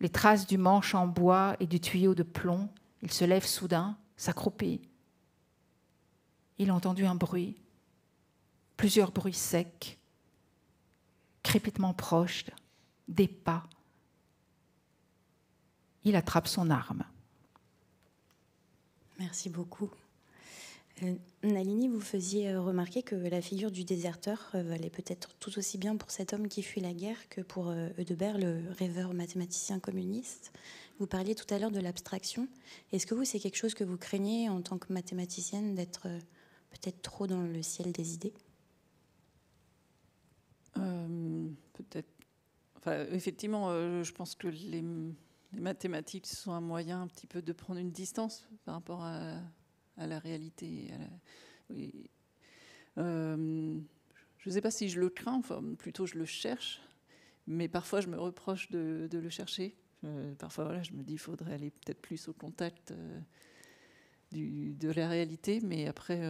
Les traces du manche en bois et du tuyau de plomb, il se lève soudain, s'accroupit. Il a entendu un bruit, plusieurs bruits secs, crépitement proches, des pas. Il attrape son arme. Merci beaucoup. Euh, Nalini, vous faisiez euh, remarquer que la figure du déserteur euh, valait peut-être tout aussi bien pour cet homme qui fuit la guerre que pour Eudebert, le rêveur mathématicien communiste. Vous parliez tout à l'heure de l'abstraction. Est-ce que vous, c'est quelque chose que vous craignez en tant que mathématicienne d'être peut-être trop dans le ciel des idées Peut-être. effectivement, je pense que les, les mathématiques sont un moyen un petit peu de prendre une distance par rapport à à la réalité. Euh, je ne sais pas si je le crains, plutôt je le cherche, mais parfois je me reproche de, le chercher. Euh, parfois, voilà, je me dis, qu'il faudrait aller peut-être plus au contact euh, de la réalité, mais après,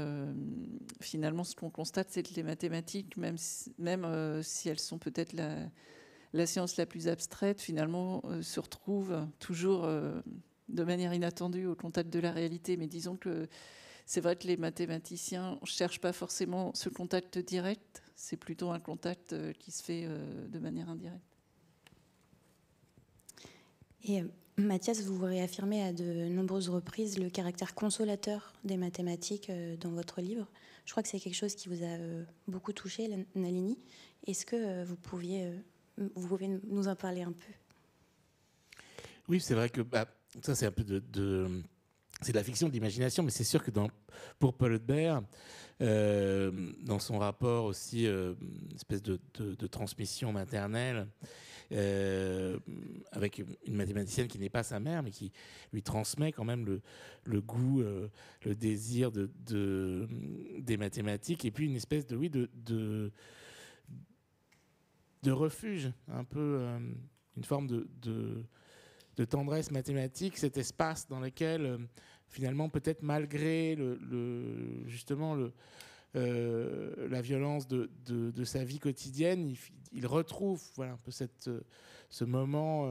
finalement, ce qu'on constate, c'est que les mathématiques, même si, même, si elles sont peut-être la, science la plus abstraite, finalement, se retrouvent toujours de manière inattendue au contact de la réalité, mais disons que c'est vrai que les mathématiciens ne cherchent pas forcément ce contact direct, c'est plutôt un contact euh, qui se fait euh, de manière indirecte. Et euh, Mathias, vous réaffirmez à de nombreuses reprises le caractère consolateur des mathématiques dans votre livre. Je crois que c'est quelque chose qui vous a beaucoup touché, Nalini. Est-ce que vous, pouviez, vous pouvez nous en parler un peu Oui, c'est vrai que bah, ça c'est un peu de, c'est de la fiction, de l'imagination, mais c'est sûr que dans, pour Paul Hudbert, euh, dans son rapport aussi, euh, une espèce de, transmission maternelle, euh, avec une mathématicienne qui n'est pas sa mère, mais qui lui transmet quand même le, goût, le désir de, des mathématiques, et puis une espèce de, oui, de, de, refuge, un peu une forme de de tendresse mathématique, cet espace dans lequel, euh, finalement, peut-être malgré justement euh, la violence de, sa vie quotidienne, il, retrouve voilà, un peu euh, ce moment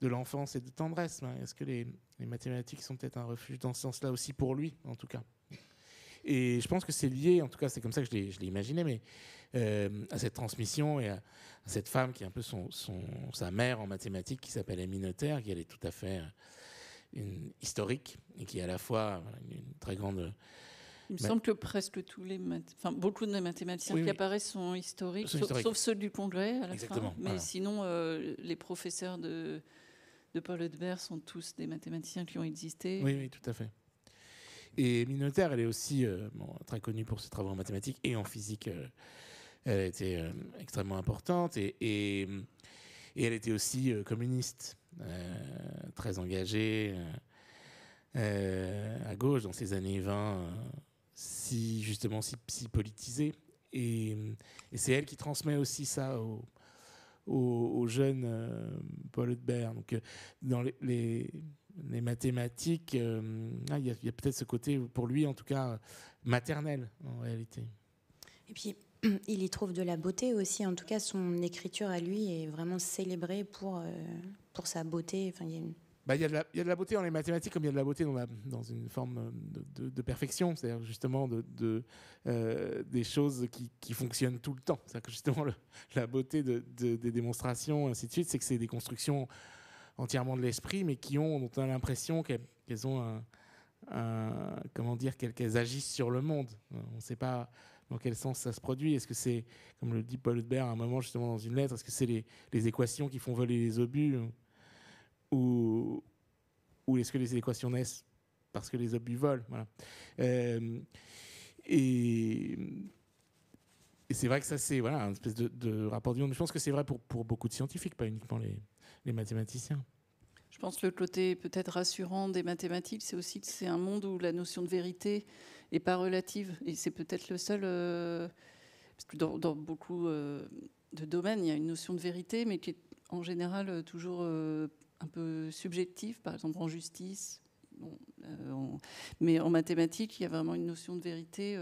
de l'enfance et de tendresse. Hein. Est-ce que les, les mathématiques sont peut-être un refuge dans ce sens-là aussi pour lui, en tout cas et je pense que c'est lié, en tout cas c'est comme ça que je l'ai imaginé, mais euh, à cette transmission et à, cette femme qui est un peu son, sa mère en mathématiques, qui s'appelle Amy qui elle est tout à fait euh, une historique et qui est à la fois une très grande. Euh, Il me semble que presque tous les enfin beaucoup de mathématiciens qui apparaissent sont historiques, sauf, ceux du Congrès à la Exactement, Mais sinon, les professeurs de, de Paul Hudbert sont tous des mathématiciens qui ont existé. Oui, oui, tout à fait. Et Minotaire, elle est aussi très connue pour ses travaux en mathématiques et en physique. Elle a été euh, extrêmement importante et, elle était aussi euh, communiste, euh, très engagée à gauche dans ces années 20, si justement si, politisée. Et, c'est elle qui transmet aussi ça aux, au, Paul Hudbert. Donc, dans les, mathématiques, ah, il y a, a peut-être ce côté, pour lui en tout cas, maternel en réalité. Et puis, il y trouve de la beauté aussi. En tout cas, son écriture à lui est vraiment célébrée pour, euh, pour sa beauté. Enfin, il y a de la, beauté dans les mathématiques comme il y a de la beauté dans, dans une forme euh, de, perfection, c'est-à-dire justement de, euh, des choses qui, qui, fonctionnent tout le temps. C'est-à-dire que justement, la beauté des démonstrations, ainsi de suite, c'est que c'est des constructions entièrement de l'esprit, mais qui ont, dont on a l'impression qu'elles ont un, comment dire, qu'elles agissent sur le monde. On ne sait pas dans quel sens ça se produit Est-ce que c'est, comme le dit Paul Hudbert à un moment justement dans une lettre, est-ce que c'est les, équations qui font voler les obus Ou, est-ce que les équations naissent parce que les obus volent voilà. Euh, et, c'est vrai que ça, c'est voilà, un espèce de, rapport du monde. Je pense que c'est vrai pour, beaucoup de scientifiques, pas uniquement les mathématiciens. Je pense que le côté peut-être rassurant des mathématiques, c'est aussi que c'est un monde où la notion de vérité n'est pas relative. Et c'est peut-être le seul. Euh, parce que dans, beaucoup euh, de domaines, il y a une notion de vérité, mais qui est en général euh, toujours un peu subjective. Par exemple, en justice. mais en mathématiques, il y a vraiment une notion de vérité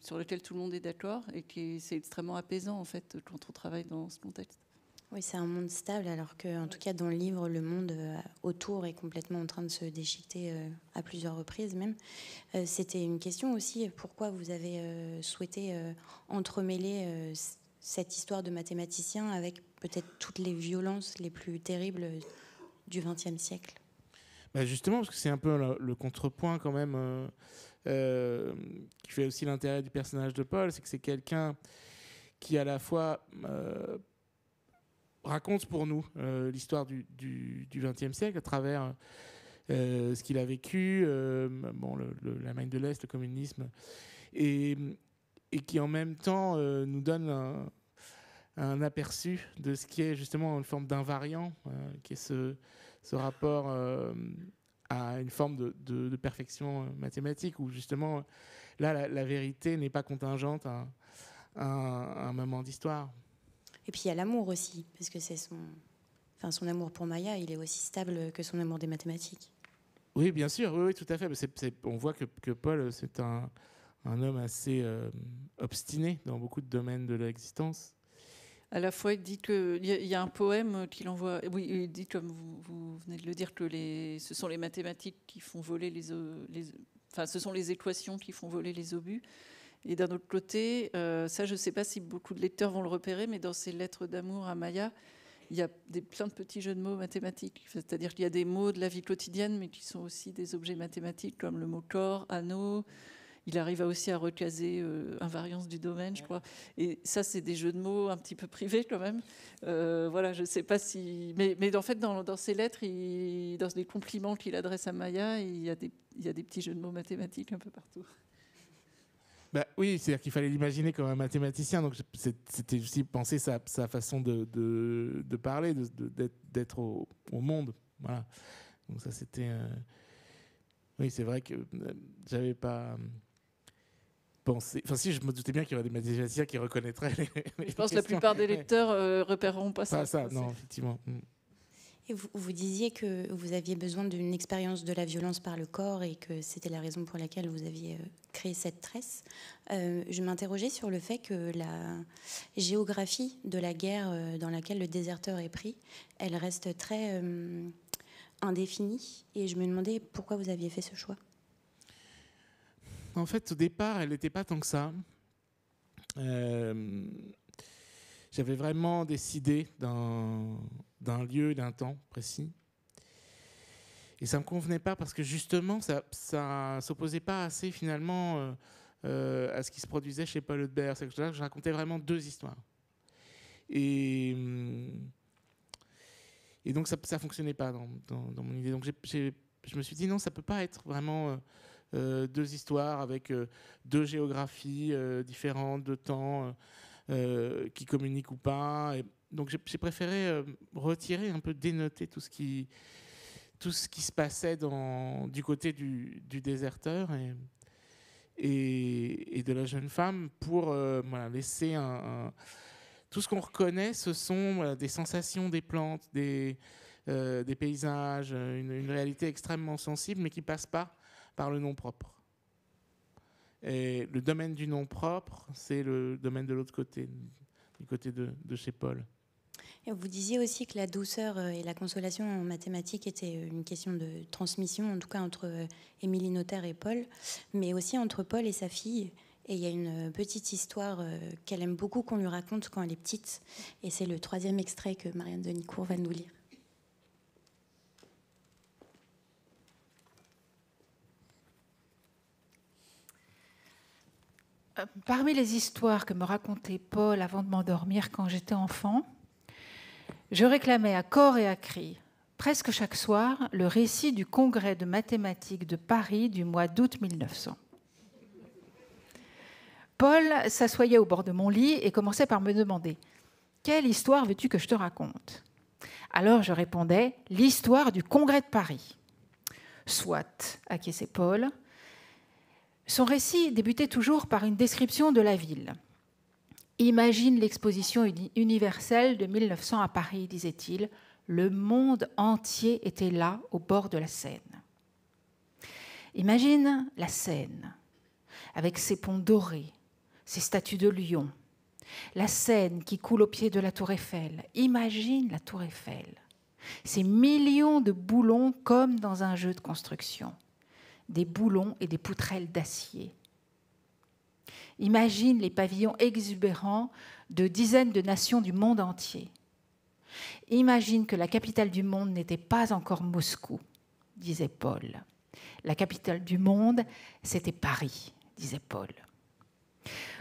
sur laquelle tout le monde est d'accord et qui c'est extrêmement apaisant en fait quand on travaille dans ce contexte. Oui, c'est un monde stable, alors que, en tout cas, dans le livre, le monde euh, autour est complètement en train de se déchiqueter euh, à plusieurs reprises même. Euh, c'était une question aussi, pourquoi vous avez souhaité entremêler cette histoire de mathématicien avec peut-être toutes les violences les plus terribles du XXe siècle bah, Justement, parce que c'est un peu le, contrepoint quand même qui fait aussi l'intérêt du personnage de Paul, c'est que c'est quelqu'un qui à la fois raconte pour nous euh, l'histoire du XXe siècle à travers euh, ce qu'il a vécu, euh, bon, l'Allemagne de l'Est, le communisme, et, qui en même temps nous donne un, aperçu de ce qui est justement une forme d'invariant, qui est ce, ce rapport à une forme de, perfection mathématique, où justement, là, la, vérité n'est pas contingente un, à un moment d'histoire. Et puis il y a l'amour aussi, parce que c'est son, enfin, son amour pour Maya, il est aussi stable que son amour des mathématiques. Oui, bien sûr, oui, tout à fait. Mais on voit que, que Paul, c'est un, un, homme assez euh, obstiné dans beaucoup de domaines de l'existence. À la fois, il dit qu'il y, y a un poème qu'il envoie. Oui, il dit, comme vous, venez de le dire, que les, ce sont les mathématiques qui font voler les, les, Enfin, ce sont les équations qui font voler les obus. Et d'un autre côté, euh, ça, je ne sais pas si beaucoup de lecteurs vont le repérer, mais dans ses lettres d'amour à Maya, il y a des, plein de petits jeux de mots mathématiques. C'est-à-dire qu'il y a des mots de la vie quotidienne, mais qui sont aussi des objets mathématiques, comme le mot corps, anneau. Il arrive aussi à recaser euh, invariance du domaine, je crois. Et ça, c'est des jeux de mots un petit peu privés quand même. Euh, voilà, je ne sais pas si... Mais, mais en fait, dans, ses lettres, dans les compliments qu'il adresse à Maya, il y, a des, il y a des petits jeux de mots mathématiques un peu partout. Bah oui, c'est-à-dire qu'il fallait l'imaginer comme un mathématicien, donc c'était aussi penser sa, façon de, parler, d'être au, monde. Voilà. Donc ça, c'était... Euh, oui, c'est vrai que euh, j'avais pas euh, pensé... Enfin si, je me doutais bien qu'il y aurait des mathématiciens qui reconnaîtraient les, Je pense que la plupart des lecteurs ne repéreront pas, pas ça. Pas ça, non, effectivement. Mm vous, disiez que vous aviez besoin d'une expérience de la violence par le corps et que c'était la raison pour laquelle vous aviez euh, créé cette tresse. Euh, je m'interrogeais sur le fait que la géographie de la guerre euh, dans laquelle le déserteur est pris, elle reste très indéfinie. Et je me demandais pourquoi vous aviez fait ce choix. En fait, au départ, elle n'était pas tant que ça. Euh, j'avais vraiment décidé d'un lieu, d'un temps précis. Et ça ne me convenait pas parce que justement, ça ne s'opposait pas assez finalement euh, euh, à ce qui se produisait chez Paul Hudbert. C'est que je racontais vraiment deux histoires. Et, euh, et donc ça ne fonctionnait pas dans, mon idée. Donc je me suis dit non, ça ne peut pas être vraiment... deux histoires avec deux géographies différentes, deux temps, euh, qui communique ou pas. donc j'ai préféré euh, retirer un peu, dénoter tout ce qui, tout ce qui se passait dans, du côté du, déserteur et, de la jeune femme pour euh, laisser un, Tout ce qu'on reconnaît, ce sont des sensations des plantes, des, des paysages, une, une réalité extrêmement sensible, mais qui passe pas par le nom propre. Et le domaine du nom propre, c'est le domaine de l'autre côté, du côté de, chez Paul. vous disiez aussi que la douceur euh, et la consolation en mathématiques étaient euh, une question de transmission, en tout cas entre euh, Émilie Notaire et Paul, mais aussi entre Paul et sa fille. Et il y a une petite histoire qu'elle aime beaucoup qu'on lui raconte quand elle est petite. Et c'est le troisième extrait que Marianne Denicourt va nous lire. Euh, parmi les histoires que me racontait Paul avant de m'endormir quand j'étais enfant, je réclamais à corps et à cri, presque chaque soir, le récit du congrès de mathématiques de Paris du mois d'août 1900. Paul s'assoyait au bord de mon lit et commençait par me demander Quelle histoire veux-tu que je te raconte Alors je répondais L'histoire du congrès de Paris. Soit, acquiesçait Paul, son récit débutait toujours par une description de la ville. Imagine l'exposition universelle de 1900 à Paris, disait-il. Le monde entier était là, au bord de la Seine. Imagine la Seine, avec ses ponts dorés, ses statues de lion, la Seine qui coule au pied de la Tour Eiffel. Imagine la Tour Eiffel, ces millions de boulons comme dans un jeu de construction des boulons et des poutrelles d'acier. Imagine les pavillons exubérants de dizaines de nations du monde entier. Imagine que la capitale du monde n'était pas encore Moscou, disait Paul. La capitale du monde, c'était Paris, disait Paul.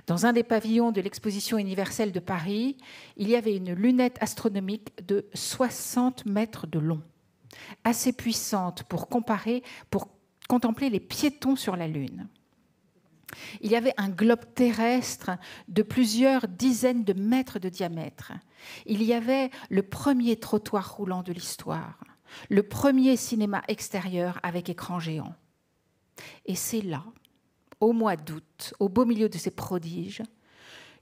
Dans un des pavillons de l'exposition universelle de Paris, il y avait une lunette astronomique de 60 mètres de long, assez puissante pour comparer, pour contempler les piétons sur la Lune. Il y avait un globe terrestre de plusieurs dizaines de mètres de diamètre. Il y avait le premier trottoir roulant de l'histoire, le premier cinéma extérieur avec écran géant. Et c'est là, au mois d'août, au beau milieu de ces prodiges,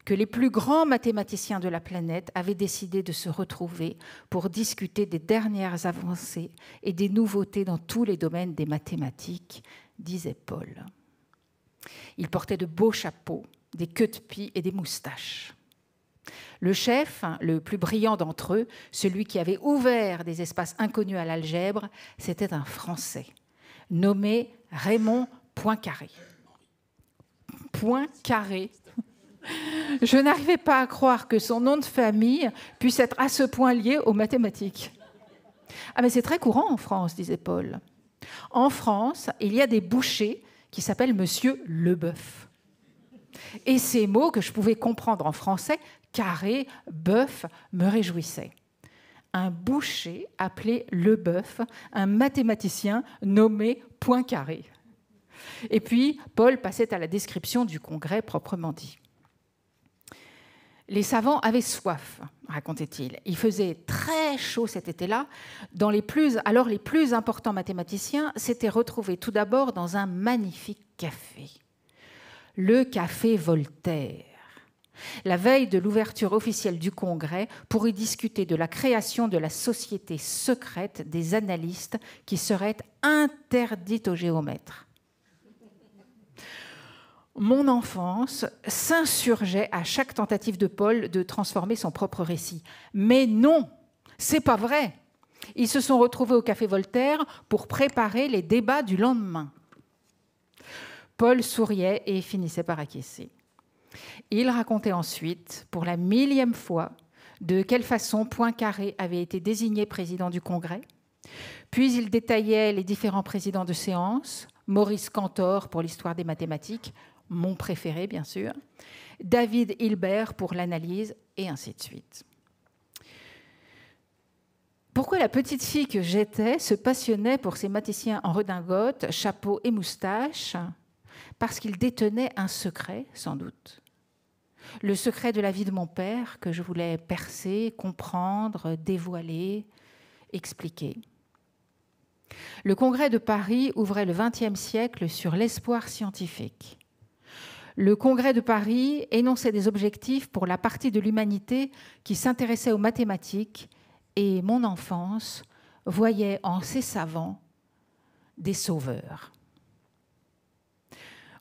que les plus grands mathématiciens de la planète avaient décidé de se retrouver pour discuter des dernières avancées et des nouveautés dans tous les domaines des mathématiques, disait Paul. Ils portaient de beaux chapeaux, des queues de pie et des moustaches. Le chef, le plus brillant d'entre eux, celui qui avait ouvert des espaces inconnus à l'algèbre, c'était un Français, nommé Raymond Poincaré. Poincaré, je n'arrivais pas à croire que son nom de famille puisse être à ce point lié aux mathématiques. Ah mais c'est très courant en France, disait Paul. En France, il y a des bouchers qui s'appellent Monsieur Leboeuf. Et ces mots que je pouvais comprendre en français, carré, boeuf, me réjouissaient. Un boucher appelé Leboeuf, un mathématicien nommé Poincaré. Et puis, Paul passait à la description du congrès proprement dit. Les savants avaient soif, racontait-il. Il faisait très chaud cet été-là. les plus, alors les plus importants mathématiciens s'étaient retrouvés tout d'abord dans un magnifique café, le café Voltaire. La veille de l'ouverture officielle du Congrès, pour y discuter de la création de la société secrète des analystes qui serait interdite aux géomètres mon enfance s'insurgeait à chaque tentative de Paul de transformer son propre récit. Mais non, c'est pas vrai. Ils se sont retrouvés au café Voltaire pour préparer les débats du lendemain. Paul souriait et finissait par acquiescer. Il racontait ensuite, pour la millième fois, de quelle façon Poincaré avait été désigné président du Congrès. Puis il détaillait les différents présidents de séance, Maurice Cantor pour l'histoire des mathématiques, mon préféré bien sûr, David Hilbert pour l'analyse, et ainsi de suite. Pourquoi la petite fille que j'étais se passionnait pour ces maticiens en redingote, chapeau et moustache Parce qu'ils détenaient un secret, sans doute. Le secret de la vie de mon père que je voulais percer, comprendre, dévoiler, expliquer. Le congrès de Paris ouvrait le XXe siècle sur l'espoir scientifique le Congrès de Paris énonçait des objectifs pour la partie de l'humanité qui s'intéressait aux mathématiques et mon enfance voyait en ces savants des sauveurs.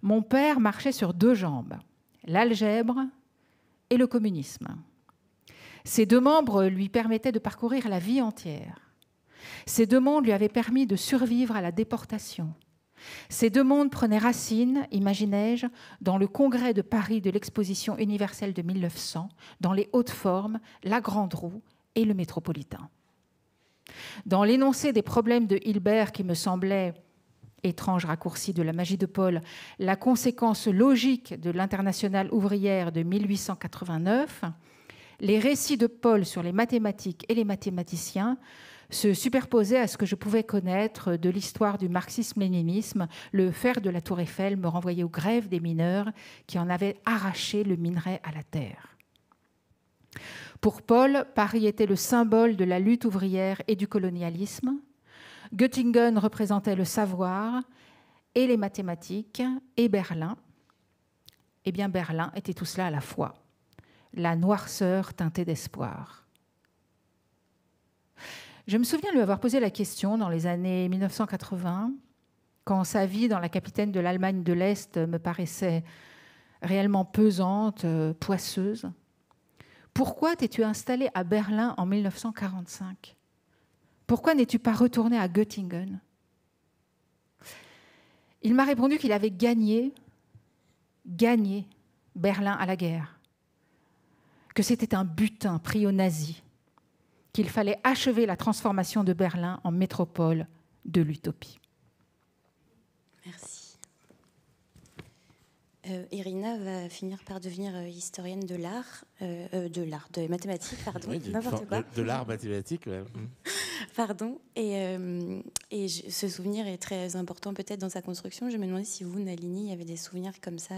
Mon père marchait sur deux jambes, l'algèbre et le communisme. Ces deux membres lui permettaient de parcourir la vie entière. Ces deux mondes lui avaient permis de survivre à la déportation, ces deux mondes prenaient racine, imaginais-je, dans le congrès de Paris de l'exposition universelle de 1900, dans les hautes formes, la Grande Roue et le Métropolitain. Dans l'énoncé des problèmes de Hilbert qui me semblait étrange raccourci de la magie de Paul, la conséquence logique de l'internationale ouvrière de 1889, les récits de Paul sur les mathématiques et les mathématiciens se superposer à ce que je pouvais connaître de l'histoire du marxisme-léninisme. Le fer de la tour Eiffel me renvoyait aux grèves des mineurs qui en avaient arraché le minerai à la terre. Pour Paul, Paris était le symbole de la lutte ouvrière et du colonialisme. Göttingen représentait le savoir et les mathématiques, et Berlin. Eh bien, Berlin était tout cela à la fois. La noirceur teintée d'espoir. Je me souviens lui avoir posé la question dans les années 1980, quand sa vie dans la capitaine de l'Allemagne de l'Est me paraissait réellement pesante, euh, poisseuse. Pourquoi t'es-tu installé à Berlin en 1945 Pourquoi n'es-tu pas retourné à Göttingen Il m'a répondu qu'il avait gagné, gagné Berlin à la guerre, que c'était un butin pris aux nazis qu'il fallait achever la transformation de Berlin en métropole de l'utopie. Merci. Euh, Irina va finir par devenir euh, historienne de l'art, euh, de l'art, de mathématiques, pardon, n'importe quoi. De, l'art mathématique, même. pardon. Et, et ce souvenir est très important peut-être dans sa construction. Je me demandais si vous, Nalini, y avait des souvenirs comme ça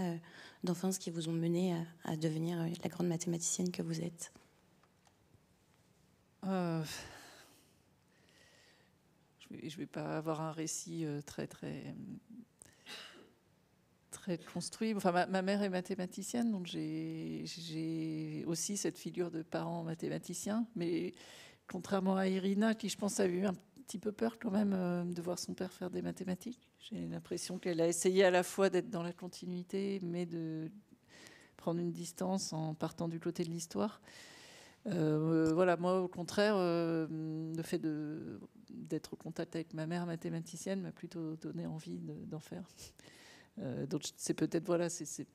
d'enfance qui vous ont mené à, devenir la grande mathématicienne que vous êtes. Euh, je ne vais, pas avoir un récit euh, très, très, très construit. Enfin, ma, ma mère est mathématicienne, donc j'ai aussi cette figure de parent mathématicien. Mais contrairement à Irina, qui, je pense, a eu un petit peu peur quand même euh, de voir son père faire des mathématiques. J'ai l'impression qu'elle a essayé à la fois d'être dans la continuité, mais de prendre une distance en partant du côté de l'histoire. Euh, euh, voilà, moi, au contraire, euh, le fait d'être au contact avec ma mère mathématicienne m'a plutôt donné envie d'en faire. donc, c'est peut-être, voilà, c'est.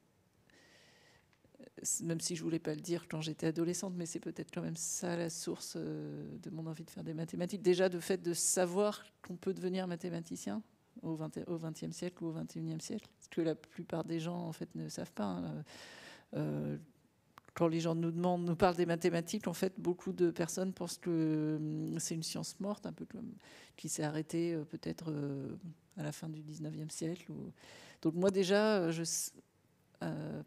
Même si je voulais pas le dire quand j'étais adolescente, mais c'est peut-être quand même ça la source de mon envie de faire des mathématiques. Déjà, de fait de savoir qu'on peut devenir mathématicien au XXe siècle ou au XXIe siècle, ce que la plupart des gens en fait ne savent pas. Hein quand les gens nous demandent, nous parlent des mathématiques, en fait, beaucoup de personnes pensent que hum, c'est une science morte, un peu comme qui s'est arrêtée euh, peut-être euh, à la fin du 19e siècle. Donc moi déjà, euh,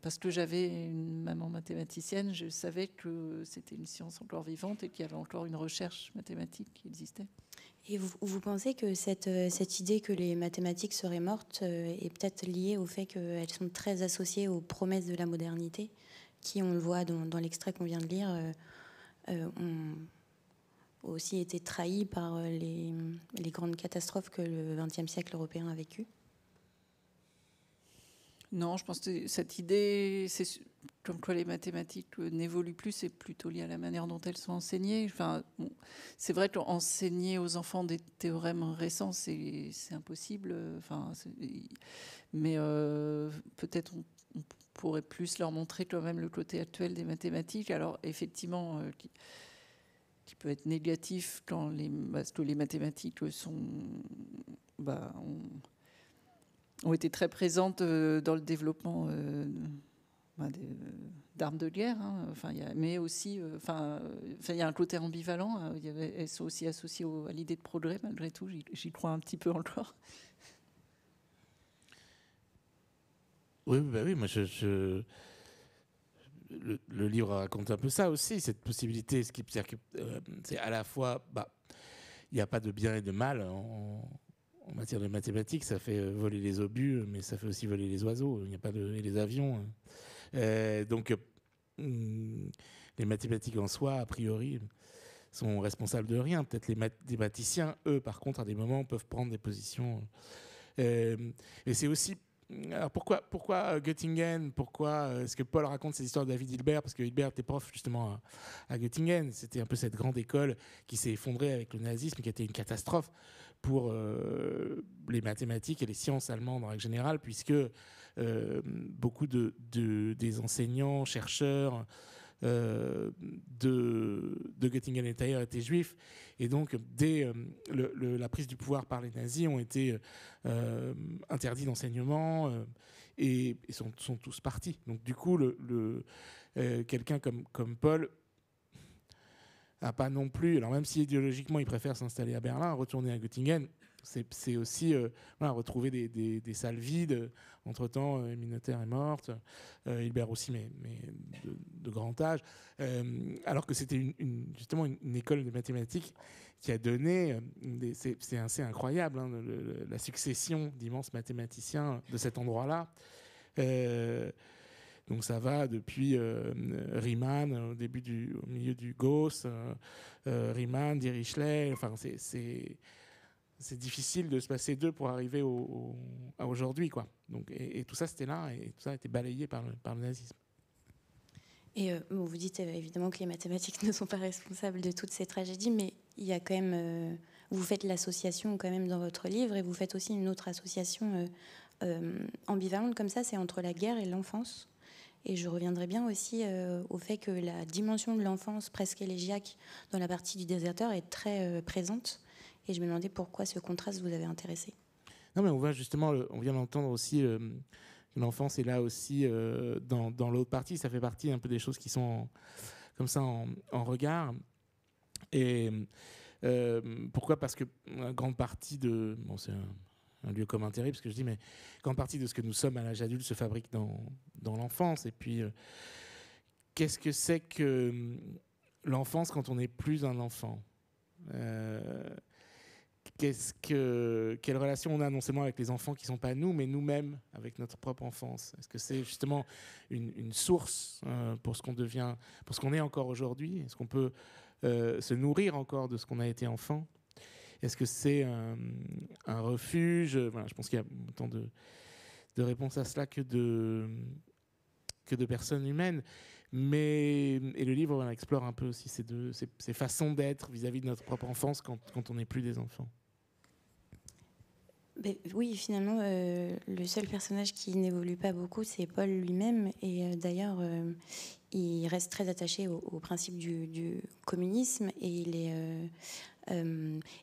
parce que j'avais une maman mathématicienne, je savais que c'était une science encore vivante et qu'il y avait encore une recherche mathématique qui existait. Et vous, pensez que cette, idée que les mathématiques seraient mortes est peut-être liée au fait qu'elles sont très associées aux promesses de la modernité qui, on le voit dans, l'extrait qu'on vient de lire, euh, euh, ont aussi été trahis par euh, les, grandes catastrophes que le XXe siècle européen a vécues non, je pense que cette idée, c'est comme quoi les mathématiques n'évoluent plus, c'est plutôt lié à la manière dont elles sont enseignées. Enfin, c'est vrai qu'enseigner aux enfants des théorèmes récents, c'est impossible. Enfin, mais peut-être on, pourrait plus leur montrer quand même le côté actuel des mathématiques. Alors effectivement, euh, qui, peut être négatif quand les, parce que les mathématiques sont, bah, ont, été très présentes euh, dans le développement euh, bah, d'armes de guerre, hein. enfin, mais aussi, enfin, il y a un côté ambivalent. Hein. elles sont aussi associées à l'idée de progrès, malgré tout. J'y crois un petit peu encore. Oui, bah oui, moi je, Le, livre raconte un peu ça aussi, cette possibilité, ce euh, c'est à la fois, bah, il n'y a pas de bien et de mal en, matière de mathématiques, ça fait euh, voler les obus, mais ça fait aussi voler les oiseaux, il n'y a pas de, et les avions. Hein. Euh, donc hmm, les mathématiques en soi, a priori, sont responsables de rien. Peut-être les mathématiciens, eux, par contre, à des moments, peuvent prendre des positions. et c'est aussi alors euh, pourquoi, pourquoi euh, Göttingen Pourquoi euh, est-ce que Paul raconte ces histoires de David Hilbert Parce que Hilbert était prof justement à, Göttingen. C'était un peu cette grande école qui s'est effondrée avec le nazisme, qui a été une catastrophe pour les mathématiques et les sciences allemandes en règle générale, puisque beaucoup de, des enseignants, chercheurs, euh, de, de Göttingen et Thayer étaient juifs. Et donc, dès euh, la prise du pouvoir par les nazis, ont été euh, interdits d'enseignement et, sont, sont, tous partis. Donc, du coup, le, quelqu'un comme, comme Paul a pas non plus, alors même si idéologiquement il préfère s'installer à Berlin, retourner à Göttingen, c'est aussi euh, retrouver des, salles vides. Euh, entre-temps, euh, Minotaire est morte, euh, Hilbert aussi, mais, mais de, grand âge. alors que c'était une, justement une, école de mathématiques qui a donné, c'est assez incroyable, hein, la succession d'immenses mathématiciens de cet endroit-là. Donc ça va depuis Riemann au début du, milieu du Gauss, Riemann, Dirichlet, enfin c'est c'est difficile de se passer d'eux pour arriver à aujourd'hui. Quoi. Donc, et, tout ça, c'était là, et tout ça a été balayé par le, nazisme. Et euh, vous dites euh, évidemment que les mathématiques ne sont pas responsables de toutes ces tragédies, mais il y a quand même, euh, vous faites l'association quand même dans votre livre, et vous faites aussi une autre association ambivalente comme ça, c'est entre la guerre et l'enfance. Et je reviendrai bien aussi au fait que la dimension de l'enfance presque élégiaque dans la partie du déserteur est très présente. Et je me demandais pourquoi ce contraste vous avait intéressé. Non, mais on voit justement, on vient d'entendre aussi euh, l'enfance est là aussi euh, dans, l'autre partie. Ça fait partie un peu des choses qui sont comme ça en, regard. Et euh, pourquoi Parce que grande partie de. Bon, c'est un, lieu comme terrible parce que je dis, mais grande partie de ce que nous sommes à l'âge adulte se fabrique dans, dans l'enfance. Et puis, qu'est-ce que c'est que hum, l'enfance quand on n'est plus un enfant ce que, quelle relation on a non seulement avec les enfants qui ne sont pas nous, mais nous-mêmes avec notre propre enfance Est-ce que c'est justement une, source euh, pour ce qu'on devient, pour ce qu'on est encore aujourd'hui Est-ce qu'on peut euh, se nourrir encore de ce qu'on a été enfant Est-ce que c'est euh, un, refuge voilà, Je pense qu'il y a autant de, réponses à cela que de, que de personnes humaines. Mais, et le livre explore un peu aussi ces, deux, ces, façons d'être vis-à-vis de notre propre enfance quand on n'est plus des enfants. Ben, oui, finalement, euh, le seul personnage qui n'évolue pas beaucoup, c'est Paul lui-même. Et euh, d'ailleurs, euh, il reste très attaché au, principe du, communisme. Et il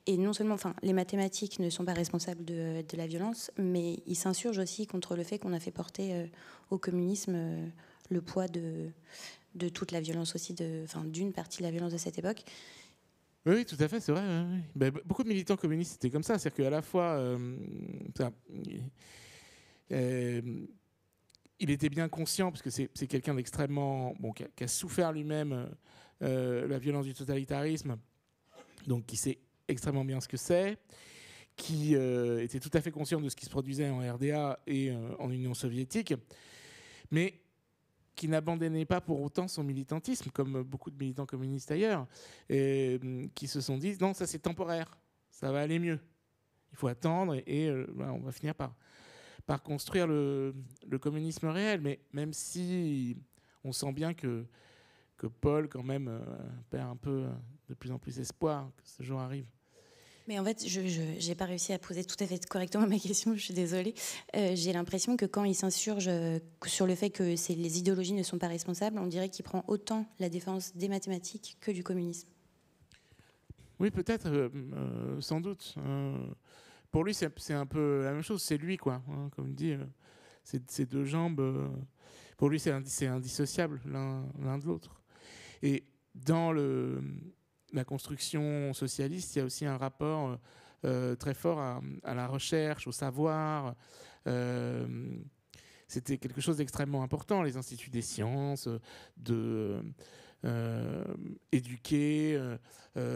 et non seulement, enfin, les mathématiques ne sont pas responsables de, la violence, mais il s'insurge aussi contre le fait qu'on a fait porter au communisme le poids de, toute la violence aussi, d'une partie de la violence de cette époque. Oui, tout à fait, c'est vrai. Ben, beaucoup de militants communistes étaient comme ça, c'est-à-dire qu'à la fois, euh, euh, il était bien conscient, parce que c'est quelqu'un d'extrêmement bon, qui a, souffert lui-même euh, la violence du totalitarisme, donc qui sait extrêmement bien ce que c'est, qui était tout à fait conscient de ce qui se produisait en RDA et en Union soviétique, mais qui n'abandonnait pas pour autant son militantisme, comme beaucoup de militants communistes ailleurs, et, hum, qui se sont dit non, ça c'est temporaire, ça va aller mieux. Il faut attendre et, euh, on va finir par, par construire le, communisme réel. Mais même si on sent bien que, que Paul, quand même, euh, perd un peu euh, de plus en plus espoir que ce jour arrive. Mais en fait, je n'ai pas réussi à poser tout à fait correctement ma question, je suis désolée. Euh, j'ai l'impression que quand il s'insurge euh, sur le fait que les idéologies ne sont pas responsables, on dirait qu'il prend autant la défense des mathématiques que du communisme. Oui, peut-être, euh, sans doute. Hein. pour lui, c'est un peu la même chose, c'est lui, quoi. comme hein, comme dit, ces deux jambes, pour lui, c'est indissociable l'un de l'autre. Et dans le la construction socialiste, il y a aussi un rapport euh, euh, très fort à, la recherche, au savoir. Euh, c'était quelque chose d'extrêmement important, les instituts des sciences, de éduquer,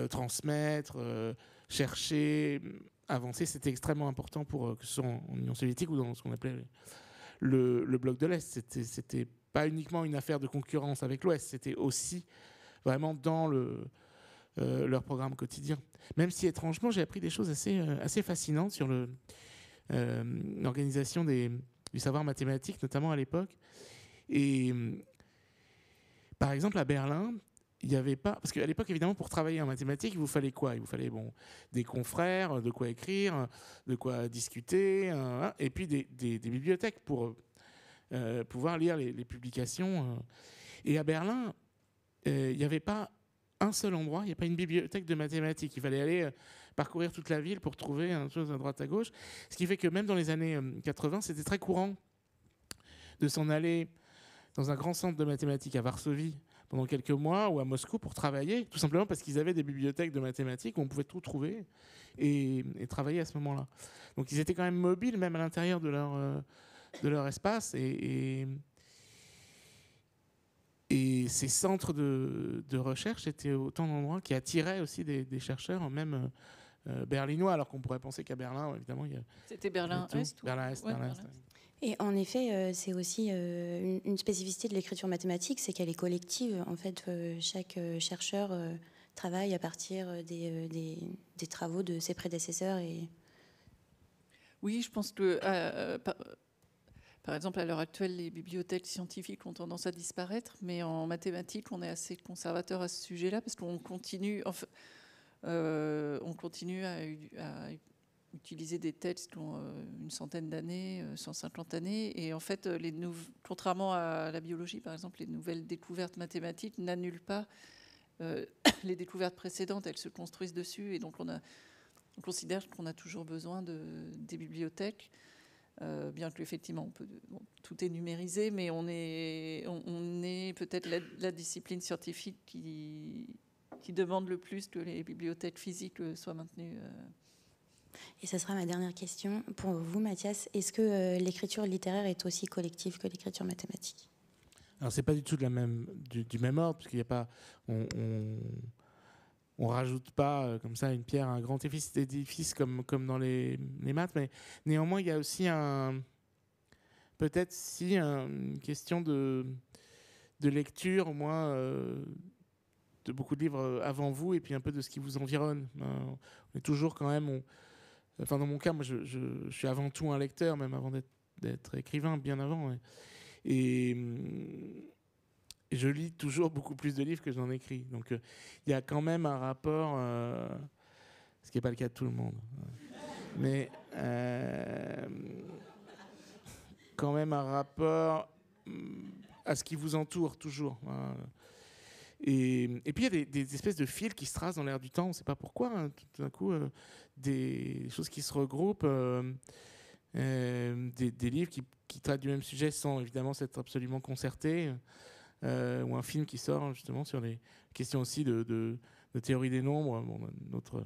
transmettre, chercher, avancer, c'était extrêmement important pour que ce soit en Union soviétique ou dans ce qu'on appelait le, le, bloc de l'Est. C'était pas uniquement une affaire de concurrence avec l'Ouest, c'était aussi vraiment dans le euh, leur programme quotidien. Même si étrangement, j'ai appris des choses assez, euh, assez fascinantes sur euh, l'organisation des du savoir mathématique, notamment à l'époque. Et par exemple, à Berlin, il n'y avait pas. Parce qu'à l'époque, évidemment, pour travailler en mathématiques, il vous fallait quoi Il vous fallait bon, des confrères, de quoi écrire, de quoi discuter, hein, hein, et puis des, bibliothèques pour pouvoir lire les publications. Hein. Et à Berlin, il n'y avait pas un seul endroit, il n'y a pas une bibliothèque de mathématiques. Il fallait aller euh, parcourir toute la ville pour trouver un chose à droite à gauche. Ce qui fait que même dans les années 80, euh, c'était très courant de s'en aller dans un grand centre de mathématiques à Varsovie pendant quelques mois ou à Moscou pour travailler, tout simplement parce qu'ils avaient des bibliothèques de mathématiques où on pouvait tout trouver et, travailler à ce moment-là. Donc ils étaient quand même mobiles, même à l'intérieur de leur, euh, de leur espace. et, et ces centres de, recherche étaient autant d'endroits qui attiraient aussi des, chercheurs, hein, même euh, euh, berlinois, alors qu'on pourrait penser qu'à Berlin, évidemment, il y a. C'était Berlin-Est ou... Berlin-Est. Berlin et en effet, euh, c'est aussi une, spécificité de l'écriture mathématique, c'est qu'elle est collective. En fait, chaque chercheur travaille à partir des, des, travaux de ses prédécesseurs. Et... Oui, je pense que par exemple, à l'heure actuelle, les bibliothèques scientifiques ont tendance à disparaître, mais en mathématiques, on est assez conservateur à ce sujet-là parce qu'on continue, euh, on continue à, utiliser des textes qui ont euh, une centaine d'années, 150 euh, années, et en fait, contrairement à la biologie, par exemple, les nouvelles découvertes mathématiques n'annulent pas les découvertes précédentes, elles se construisent dessus, et donc on, considère qu'on a toujours besoin des bibliothèques. Euh, bien que effectivement on peut, tout est numérisé, mais on est, on, est peut-être la, discipline scientifique qui, qui, demande le plus que les bibliothèques physiques euh, soient maintenues. Euh. Et ce sera ma dernière question pour vous, Mathias. Est-ce que l'écriture littéraire est aussi collective que l'écriture mathématique Alors c'est pas du tout de la même, du, même ordre, parce qu'il n'y a pas, on on rajoute pas euh, comme ça une pierre à un grand édifice, comme, comme dans les, maths, mais néanmoins, il y a aussi un, peut-être si euh, une question de, de lecture, moi, euh, de beaucoup de livres avant vous et puis un peu de ce qui vous environne. Ben, on est toujours quand même, enfin dans mon cas, moi, je, suis avant tout un lecteur, même avant d'être écrivain, bien avant. Et hum, je lis toujours beaucoup plus de livres que j'en écris. Donc euh, il y a quand même un rapport, euh, ce qui n'est pas le cas de tout le monde. Hein. Mais euh, quand même un rapport mm, à ce qui vous entoure toujours. Hein. Et, puis il y a des, espèces de fils qui se tracent dans l'air du temps, on ne sait pas pourquoi, hein. tout d'un coup, des choses qui se regroupent, des, livres qui, qui, traitent du même sujet sans évidemment s'être absolument concertés. Euh, ou un film qui sort hein, justement sur les questions aussi de, théorie des nombres, hein, bon, notre,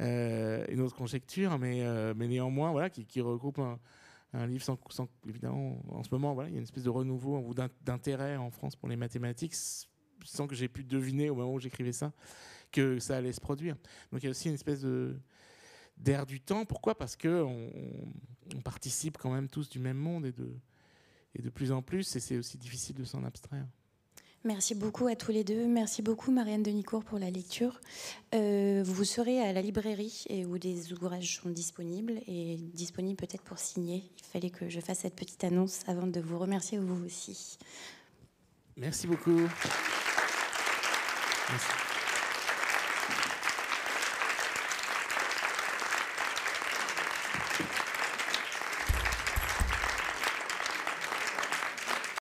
euh, une autre conjecture, mais, euh, néanmoins, voilà, qui, regroupe un, livre sans, Évidemment, en ce moment, voilà, il y a une espèce de renouveau ou d'intérêt en France pour les mathématiques, sans que j'ai pu deviner au moment où j'écrivais ça que ça allait se produire. Donc il y a aussi une espèce de d'air du temps. Pourquoi Parce que on, participe quand même tous du même monde et de, et de plus en plus, et c'est aussi difficile de s'en abstraire. Merci beaucoup à tous les deux. Merci beaucoup Marianne Denicourt pour la lecture. Euh, vous serez à la librairie et où des ouvrages sont disponibles et disponibles peut-être pour signer. Il fallait que je fasse cette petite annonce avant de vous remercier vous aussi. Merci beaucoup.